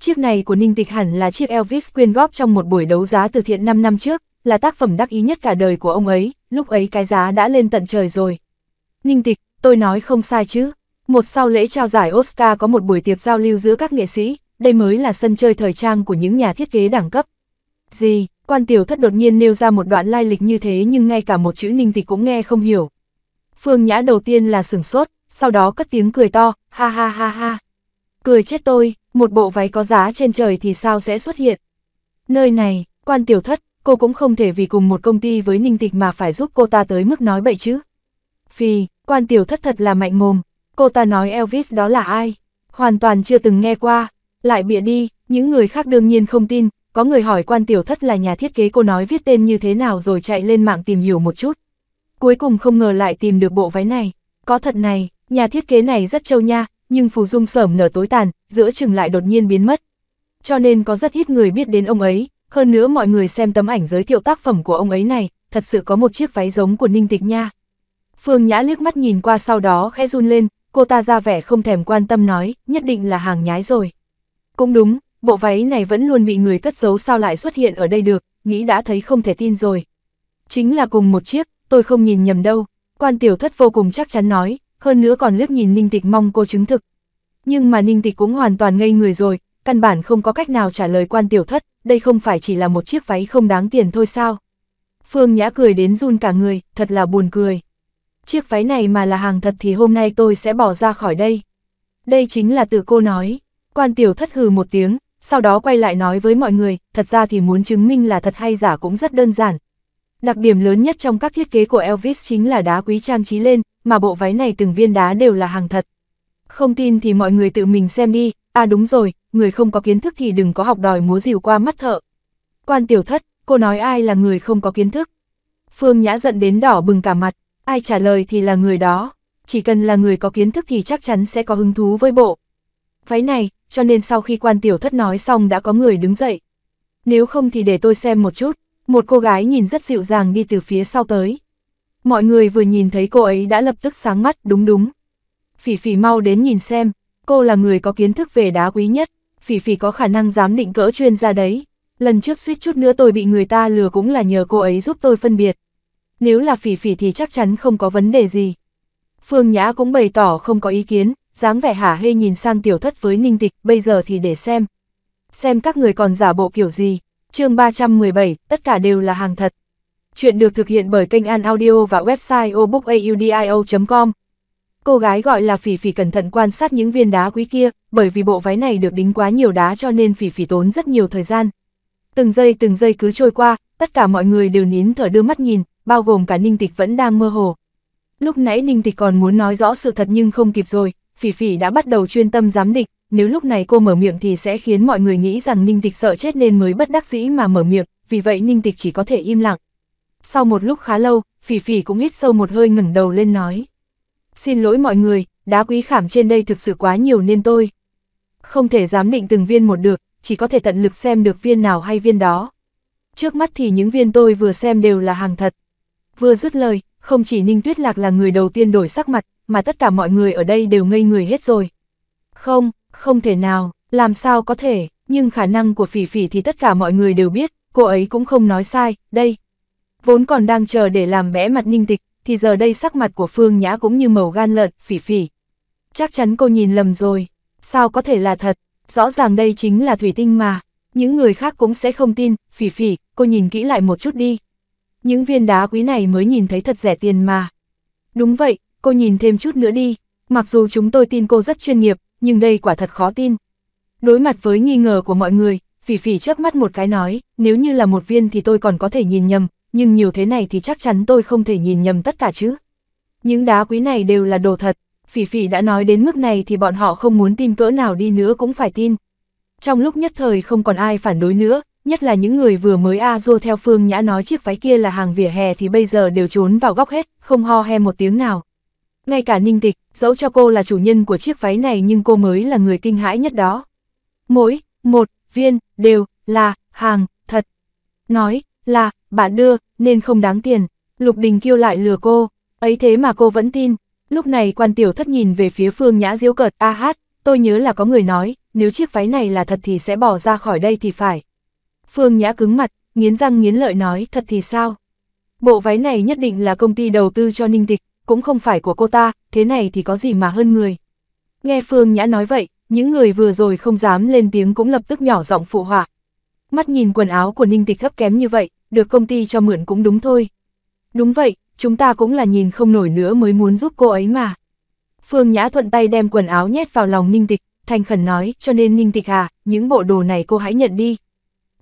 Chiếc này của Ninh Tịch hẳn là chiếc Elvis quyên góp trong một buổi đấu giá từ thiện 5 năm trước, là tác phẩm đắc ý nhất cả đời của ông ấy, lúc ấy cái giá đã lên tận trời rồi. Ninh Tịch, tôi nói không sai chứ. Một sau lễ trao giải Oscar có một buổi tiệc giao lưu giữa các nghệ sĩ, đây mới là sân chơi thời trang của những nhà thiết kế đẳng cấp. Gì, quan tiểu thất đột nhiên nêu ra một đoạn lai lịch như thế nhưng ngay cả một chữ ninh thì cũng nghe không hiểu. Phương Nhã đầu tiên là sửng sốt, sau đó cất tiếng cười to, ha ha ha ha. Cười chết tôi, một bộ váy có giá trên trời thì sao sẽ xuất hiện. Nơi này, quan tiểu thất, cô cũng không thể vì cùng một công ty với ninh tịch mà phải giúp cô ta tới mức nói bậy chứ. Vì, quan tiểu thất thật là mạnh mồm, cô ta nói Elvis đó là ai, hoàn toàn chưa từng nghe qua, lại bịa đi, những người khác đương nhiên không tin, có người hỏi quan tiểu thất là nhà thiết kế cô nói viết tên như thế nào rồi chạy lên mạng tìm hiểu một chút. Cuối cùng không ngờ lại tìm được bộ váy này, có thật này, nhà thiết kế này rất trâu nha, nhưng phù dung sởm nở tối tàn, giữa chừng lại đột nhiên biến mất. Cho nên có rất ít người biết đến ông ấy, hơn nữa mọi người xem tấm ảnh giới thiệu tác phẩm của ông ấy này, thật sự có một chiếc váy giống của Ninh Tịch nha. Phương Nhã liếc mắt nhìn qua sau đó khẽ run lên, cô ta ra vẻ không thèm quan tâm nói, nhất định là hàng nhái rồi. Cũng đúng, bộ váy này vẫn luôn bị người cất giấu sao lại xuất hiện ở đây được, nghĩ đã thấy không thể tin rồi. Chính là cùng một chiếc, tôi không nhìn nhầm đâu. Quan tiểu thất vô cùng chắc chắn nói, hơn nữa còn liếc nhìn Ninh Tịch mong cô chứng thực. Nhưng mà Ninh Tịch cũng hoàn toàn ngây người rồi, căn bản không có cách nào trả lời quan tiểu thất, đây không phải chỉ là một chiếc váy không đáng tiền thôi sao. Phương Nhã cười đến run cả người, thật là buồn cười. Chiếc váy này mà là hàng thật thì hôm nay tôi sẽ bỏ ra khỏi đây. Đây chính là từ cô nói. Quan tiểu thất hừ một tiếng, sau đó quay lại nói với mọi người, thật ra thì muốn chứng minh là thật hay giả cũng rất đơn giản. Đặc điểm lớn nhất trong các thiết kế của Elvis chính là đá quý trang trí lên, mà bộ váy này từng viên đá đều là hàng thật. Không tin thì mọi người tự mình xem đi, à đúng rồi, người không có kiến thức thì đừng có học đòi múa rìu qua mắt thợ. Quan tiểu thất, cô nói ai là người không có kiến thức? Phương Nhã giận đến đỏ bừng cả mặt, ai trả lời thì là người đó, chỉ cần là người có kiến thức thì chắc chắn sẽ có hứng thú với bộ. Váy này, cho nên sau khi quan tiểu thất nói xong đã có người đứng dậy. Nếu không thì để tôi xem một chút, một cô gái nhìn rất dịu dàng đi từ phía sau tới. Mọi người vừa nhìn thấy cô ấy đã lập tức sáng mắt, đúng đúng. Phỉ phỉ mau đến nhìn xem, cô là người có kiến thức về đá quý nhất, phỉ phỉ có khả năng dám định cỡ chuyên gia đấy. Lần trước suýt chút nữa tôi bị người ta lừa cũng là nhờ cô ấy giúp tôi phân biệt. Nếu là phỉ phỉ thì chắc chắn không có vấn đề gì. Phương Nhã cũng bày tỏ không có ý kiến, dáng vẻ hả hê nhìn sang tiểu thất với ninh tịch, bây giờ thì để xem. Xem các người còn giả bộ kiểu gì. chương 317, tất cả đều là hàng thật. Chuyện được thực hiện bởi kênh An Audio và website obookaudio.com. Cô gái gọi là Phỉ Phỉ cẩn thận quan sát những viên đá quý kia, bởi vì bộ váy này được đính quá nhiều đá cho nên Phỉ Phỉ tốn rất nhiều thời gian. Từng giây từng giây cứ trôi qua, tất cả mọi người đều nín thở đưa mắt nhìn, bao gồm cả Ninh Tịch vẫn đang mơ hồ. Lúc nãy Ninh Tịch còn muốn nói rõ sự thật nhưng không kịp rồi, Phỉ Phỉ đã bắt đầu chuyên tâm giám địch, nếu lúc này cô mở miệng thì sẽ khiến mọi người nghĩ rằng Ninh Tịch sợ chết nên mới bất đắc dĩ mà mở miệng, vì vậy Ninh Tịch chỉ có thể im lặng. Sau một lúc khá lâu, Phỉ Phỉ cũng hít sâu một hơi ngẩng đầu lên nói. Xin lỗi mọi người, đá quý khảm trên đây thực sự quá nhiều nên tôi. Không thể giám định từng viên một được, chỉ có thể tận lực xem được viên nào hay viên đó. Trước mắt thì những viên tôi vừa xem đều là hàng thật. Vừa dứt lời, không chỉ Ninh Tuyết Lạc là người đầu tiên đổi sắc mặt, mà tất cả mọi người ở đây đều ngây người hết rồi. Không, không thể nào, làm sao có thể, nhưng khả năng của phỉ phỉ thì tất cả mọi người đều biết, cô ấy cũng không nói sai, đây. Vốn còn đang chờ để làm bẽ mặt ninh tịch, thì giờ đây sắc mặt của Phương Nhã cũng như màu gan lợn, phỉ phỉ. Chắc chắn cô nhìn lầm rồi, sao có thể là thật, rõ ràng đây chính là thủy tinh mà, những người khác cũng sẽ không tin, phỉ phỉ, cô nhìn kỹ lại một chút đi, những viên đá quý này mới nhìn thấy thật rẻ tiền mà. Đúng vậy, cô nhìn thêm chút nữa đi, mặc dù chúng tôi tin cô rất chuyên nghiệp, nhưng đây quả thật khó tin. Đối mặt với nghi ngờ của mọi người, Phỉ Phỉ chớp mắt một cái nói, nếu như là một viên thì tôi còn có thể nhìn nhầm, nhưng nhiều thế này thì chắc chắn tôi không thể nhìn nhầm tất cả chứ. Những đá quý này đều là đồ thật, Phỉ Phỉ đã nói đến mức này thì bọn họ không muốn tin cỡ nào đi nữa cũng phải tin. Trong lúc nhất thời không còn ai phản đối nữa, nhất là những người vừa mới a dô theo Phương Nhã nói chiếc váy kia là hàng vỉa hè thì bây giờ đều trốn vào góc hết, không ho he một tiếng nào. Ngay cả Ninh Tịch, dẫu cho cô là chủ nhân của chiếc váy này nhưng cô mới là người kinh hãi nhất đó. Mỗi, một, viên, đều, là, hàng, thật. Nói, là, bạn đưa, nên không đáng tiền. Lục Đình kêu lại lừa cô, ấy thế mà cô vẫn tin. Lúc này quan tiểu thất nhìn về phía Phương Nhã diễu cợt, a hát, tôi nhớ là có người nói, nếu chiếc váy này là thật thì sẽ bỏ ra khỏi đây thì phải. Phương Nhã cứng mặt, nghiến răng nghiến lợi nói, thật thì sao? Bộ váy này nhất định là công ty đầu tư cho Ninh Tịch, cũng không phải của cô ta, thế này thì có gì mà hơn người. Nghe Phương Nhã nói vậy, những người vừa rồi không dám lên tiếng cũng lập tức nhỏ giọng phụ họa. Mắt nhìn quần áo của Ninh Tịch thấp kém như vậy, được công ty cho mượn cũng đúng thôi. Đúng vậy, chúng ta cũng là nhìn không nổi nữa mới muốn giúp cô ấy mà. Phương Nhã thuận tay đem quần áo nhét vào lòng Ninh Tịch, thành khẩn nói, cho nên Ninh Tịch à, những bộ đồ này cô hãy nhận đi,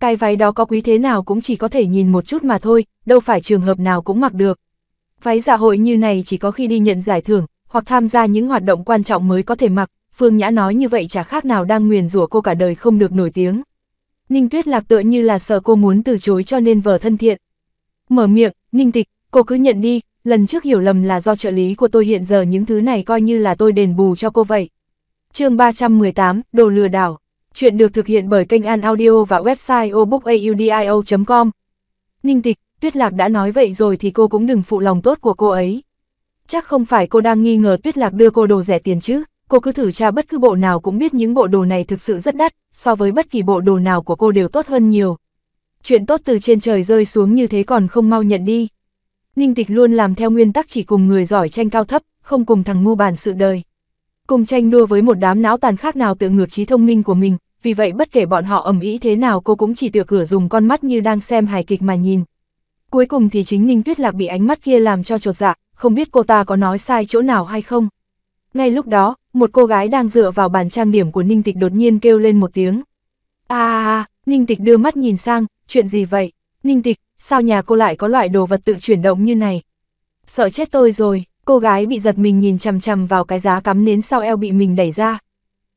cái váy đó có quý thế nào cũng chỉ có thể nhìn một chút mà thôi, đâu phải trường hợp nào cũng mặc được. Váy dạ hội như này chỉ có khi đi nhận giải thưởng, hoặc tham gia những hoạt động quan trọng mới có thể mặc, Phương Nhã nói như vậy chả khác nào đang nguyền rủa cô cả đời không được nổi tiếng. Ninh Tuyết Lạc tựa như là sợ cô muốn từ chối cho nên vờ thân thiện. Mở miệng, Ninh Tịch, cô cứ nhận đi, lần trước hiểu lầm là do trợ lý của tôi hiện giờ những thứ này coi như là tôi đền bù cho cô vậy. chương 318, đồ lừa đảo. Chuyện được thực hiện bởi kênh An Audio và website obookaudio.com. Ninh Tịch, Tuyết Lạc đã nói vậy rồi thì cô cũng đừng phụ lòng tốt của cô ấy. Chắc không phải cô đang nghi ngờ Tuyết Lạc đưa cô đồ rẻ tiền chứ, cô cứ thử tra bất cứ bộ nào cũng biết những bộ đồ này thực sự rất đắt, so với bất kỳ bộ đồ nào của cô đều tốt hơn nhiều. Chuyện tốt từ trên trời rơi xuống như thế còn không mau nhận đi. Ninh Tịch luôn làm theo nguyên tắc chỉ cùng người giỏi tranh cao thấp, không cùng thằng ngu bàn sự đời cùng tranh đua với một đám não tàn khác nào tự ngược trí thông minh của mình, vì vậy bất kể bọn họ ầm ý thế nào cô cũng chỉ tựa cửa dùng con mắt như đang xem hài kịch mà nhìn. Cuối cùng thì chính Ninh Tuyết Lạc bị ánh mắt kia làm cho trột dạ, không biết cô ta có nói sai chỗ nào hay không. Ngay lúc đó, một cô gái đang dựa vào bàn trang điểm của Ninh Tịch đột nhiên kêu lên một tiếng. À, Ninh Tịch đưa mắt nhìn sang, chuyện gì vậy? Ninh Tịch, sao nhà cô lại có loại đồ vật tự chuyển động như này? Sợ chết tôi rồi. Cô gái bị giật mình nhìn chằm chằm vào cái giá cắm nến sau eo bị mình đẩy ra.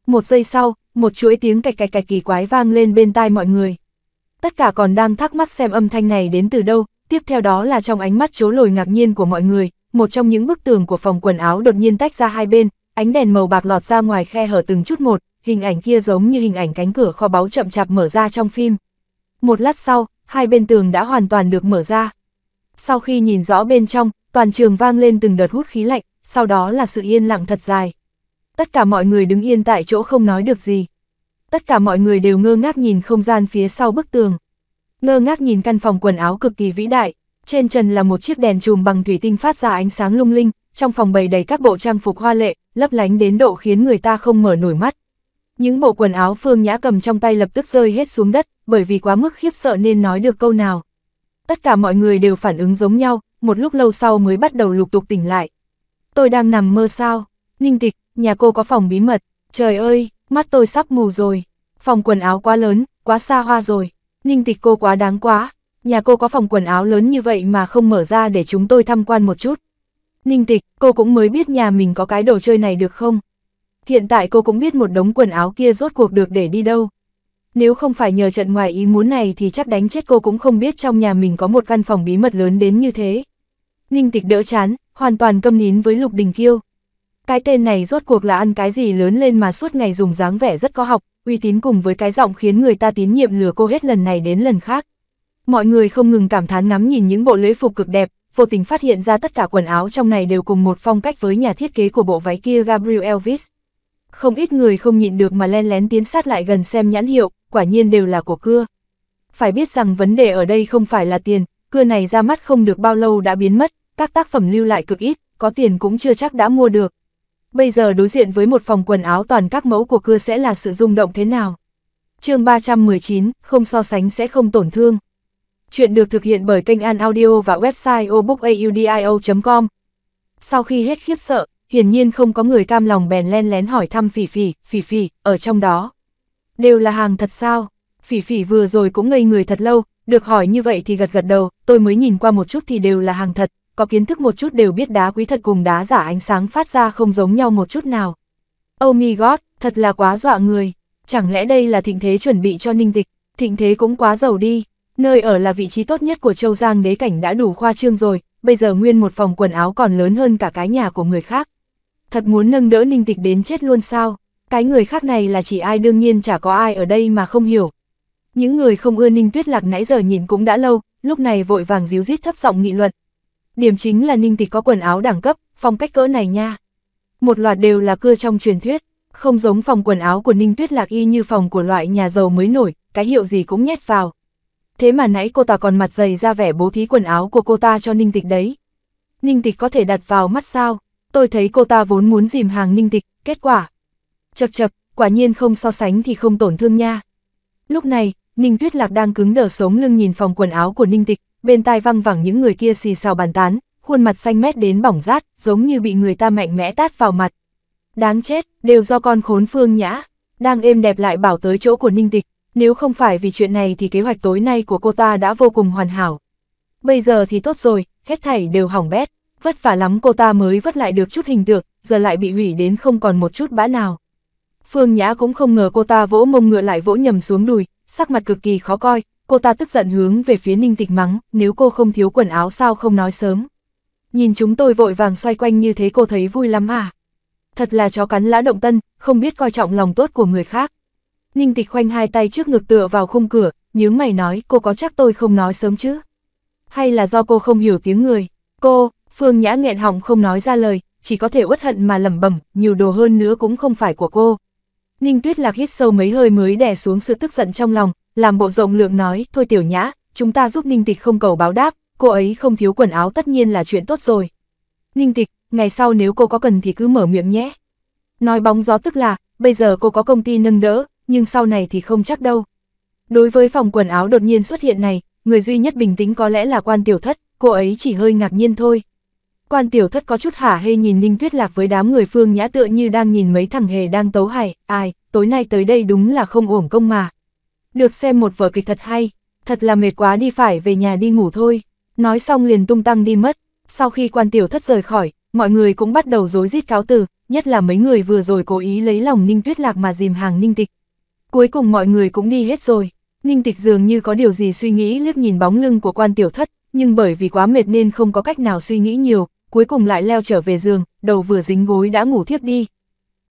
Một giây sau, một chuỗi tiếng cạch cạch cạch kỳ quái vang lên bên tai mọi người. Tất cả còn đang thắc mắc xem âm thanh này đến từ đâu, tiếp theo đó là trong ánh mắt chố lồi ngạc nhiên của mọi người, một trong những bức tường của phòng quần áo đột nhiên tách ra hai bên, ánh đèn màu bạc lọt ra ngoài khe hở từng chút một, hình ảnh kia giống như hình ảnh cánh cửa kho báu chậm chạp mở ra trong phim. Một lát sau, hai bên tường đã hoàn toàn được mở ra. Sau khi nhìn rõ bên trong, toàn trường vang lên từng đợt hút khí lạnh, sau đó là sự yên lặng thật dài. Tất cả mọi người đứng yên tại chỗ không nói được gì. Tất cả mọi người đều ngơ ngác nhìn không gian phía sau bức tường. Ngơ ngác nhìn căn phòng quần áo cực kỳ vĩ đại, trên trần là một chiếc đèn chùm bằng thủy tinh phát ra ánh sáng lung linh, trong phòng bày đầy các bộ trang phục hoa lệ, lấp lánh đến độ khiến người ta không mở nổi mắt. Những bộ quần áo Phương Nhã cầm trong tay lập tức rơi hết xuống đất, bởi vì quá mức khiếp sợ nên nói được câu nào. Tất cả mọi người đều phản ứng giống nhau, một lúc lâu sau mới bắt đầu lục tục tỉnh lại. Tôi đang nằm mơ sao? Ninh tịch, nhà cô có phòng bí mật. Trời ơi, mắt tôi sắp mù rồi. Phòng quần áo quá lớn, quá xa hoa rồi. Ninh tịch cô quá đáng quá. Nhà cô có phòng quần áo lớn như vậy mà không mở ra để chúng tôi tham quan một chút. Ninh tịch, cô cũng mới biết nhà mình có cái đồ chơi này được không? Hiện tại cô cũng biết một đống quần áo kia rốt cuộc được để đi đâu. Nếu không phải nhờ trận ngoài ý muốn này thì chắc đánh chết cô cũng không biết trong nhà mình có một căn phòng bí mật lớn đến như thế. Ninh tịch đỡ chán, hoàn toàn câm nín với Lục Đình Kiêu. Cái tên này rốt cuộc là ăn cái gì lớn lên mà suốt ngày dùng dáng vẻ rất có học, uy tín cùng với cái giọng khiến người ta tín nhiệm lừa cô hết lần này đến lần khác. Mọi người không ngừng cảm thán ngắm nhìn những bộ lễ phục cực đẹp, vô tình phát hiện ra tất cả quần áo trong này đều cùng một phong cách với nhà thiết kế của bộ váy kia Gabriel Elvis. Không ít người không nhịn được mà len lén tiến sát lại gần xem nhãn hiệu, quả nhiên đều là của cưa. Phải biết rằng vấn đề ở đây không phải là tiền, cưa này ra mắt không được bao lâu đã biến mất, các tác phẩm lưu lại cực ít, có tiền cũng chưa chắc đã mua được. Bây giờ đối diện với một phòng quần áo toàn các mẫu của cưa sẽ là sự rung động thế nào? chương 319, không so sánh sẽ không tổn thương. Chuyện được thực hiện bởi kênh An Audio và website obookaudio.com. Sau khi hết khiếp sợ, hiển nhiên không có người cam lòng bèn len lén hỏi thăm Phỉ Phỉ, Phỉ Phỉ, ở trong đó. Đều là hàng thật sao? Phỉ Phỉ vừa rồi cũng ngây người thật lâu, được hỏi như vậy thì gật gật đầu, tôi mới nhìn qua một chút thì đều là hàng thật, có kiến thức một chút đều biết đá quý thật cùng đá giả ánh sáng phát ra không giống nhau một chút nào. Oh my god, thật là quá dọa người. Chẳng lẽ đây là thịnh thế chuẩn bị cho ninh tịch, thịnh thế cũng quá giàu đi. Nơi ở là vị trí tốt nhất của châu Giang đế cảnh đã đủ khoa trương rồi, bây giờ nguyên một phòng quần áo còn lớn hơn cả cái nhà của người khác. Thật muốn nâng đỡ ninh tịch đến chết luôn sao? Cái người khác này là chỉ ai đương nhiên chả có ai ở đây mà không hiểu. Những người không ưa ninh tuyết lạc nãy giờ nhìn cũng đã lâu, lúc này vội vàng díu dít thấp giọng nghị luận, điểm chính là ninh tịch có quần áo đẳng cấp, phong cách cỡ này nha. Một loạt đều là cưa trong truyền thuyết, không giống phòng quần áo của ninh tuyết lạc y như phòng của loại nhà giàu mới nổi, cái hiệu gì cũng nhét vào. Thế mà nãy cô ta còn mặt dày ra vẻ bố thí quần áo của cô ta cho ninh tịch đấy. Ninh tịch có thể đặt vào mắt sao, tôi thấy cô ta vốn muốn dìm hàng ninh tịch, kết quả. Chật chật, quả nhiên không so sánh thì không tổn thương nha. Lúc này, Ninh Tuyết Lạc đang cứng đờ sống lưng nhìn phòng quần áo của Ninh Tịch, bên tai văng vẳng những người kia xì xào bàn tán, khuôn mặt xanh mét đến bỏng rát, giống như bị người ta mạnh mẽ tát vào mặt. Đáng chết, đều do con khốn phương nhã, đang êm đẹp lại bảo tới chỗ của Ninh Tịch, nếu không phải vì chuyện này thì kế hoạch tối nay của cô ta đã vô cùng hoàn hảo. Bây giờ thì tốt rồi, hết thảy đều hỏng bét, vất vả lắm cô ta mới vất lại được chút hình tượng, giờ lại bị hủy đến không còn một chút bã nào. Phương Nhã cũng không ngờ cô ta vỗ mông ngựa lại vỗ nhầm xuống đùi, sắc mặt cực kỳ khó coi, cô ta tức giận hướng về phía ninh tịch mắng, nếu cô không thiếu quần áo sao không nói sớm. Nhìn chúng tôi vội vàng xoay quanh như thế cô thấy vui lắm à. Thật là chó cắn lã động tân, không biết coi trọng lòng tốt của người khác. Ninh tịch khoanh hai tay trước ngực tựa vào khung cửa, nhướng mày nói cô có chắc tôi không nói sớm chứ. Hay là do cô không hiểu tiếng người, cô, Phương Nhã nghẹn họng không nói ra lời, chỉ có thể uất hận mà lẩm bẩm, nhiều đồ hơn nữa cũng không phải của cô. Ninh Tuyết Lạc hít sâu mấy hơi mới đè xuống sự tức giận trong lòng, làm bộ rộng lượng nói, thôi tiểu nhã, chúng ta giúp Ninh Tịch không cầu báo đáp, cô ấy không thiếu quần áo tất nhiên là chuyện tốt rồi. Ninh Tịch, ngày sau nếu cô có cần thì cứ mở miệng nhé. Nói bóng gió tức là, bây giờ cô có công ty nâng đỡ, nhưng sau này thì không chắc đâu. Đối với phòng quần áo đột nhiên xuất hiện này, người duy nhất bình tĩnh có lẽ là quan tiểu thất, cô ấy chỉ hơi ngạc nhiên thôi. Quan tiểu thất có chút hả hê nhìn Ninh Tuyết Lạc với đám người phương nhã tựa như đang nhìn mấy thằng hề đang tấu hài, ai, tối nay tới đây đúng là không uổng công mà được xem một vở kịch thật hay, thật là mệt quá đi phải về nhà đi ngủ thôi. Nói xong liền tung tăng đi mất, sau khi quan tiểu thất rời khỏi, mọi người cũng bắt đầu dối rít cáo từ, nhất là mấy người vừa rồi cố ý lấy lòng Ninh Tuyết Lạc mà dìm hàng Ninh Tịch. Cuối cùng mọi người cũng đi hết rồi, Ninh Tịch dường như có điều gì suy nghĩ liếc nhìn bóng lưng của quan tiểu thất, nhưng bởi vì quá mệt nên không có cách nào suy nghĩ nhiều, cuối cùng lại leo trở về giường, đầu vừa dính gối đã ngủ thiếp đi,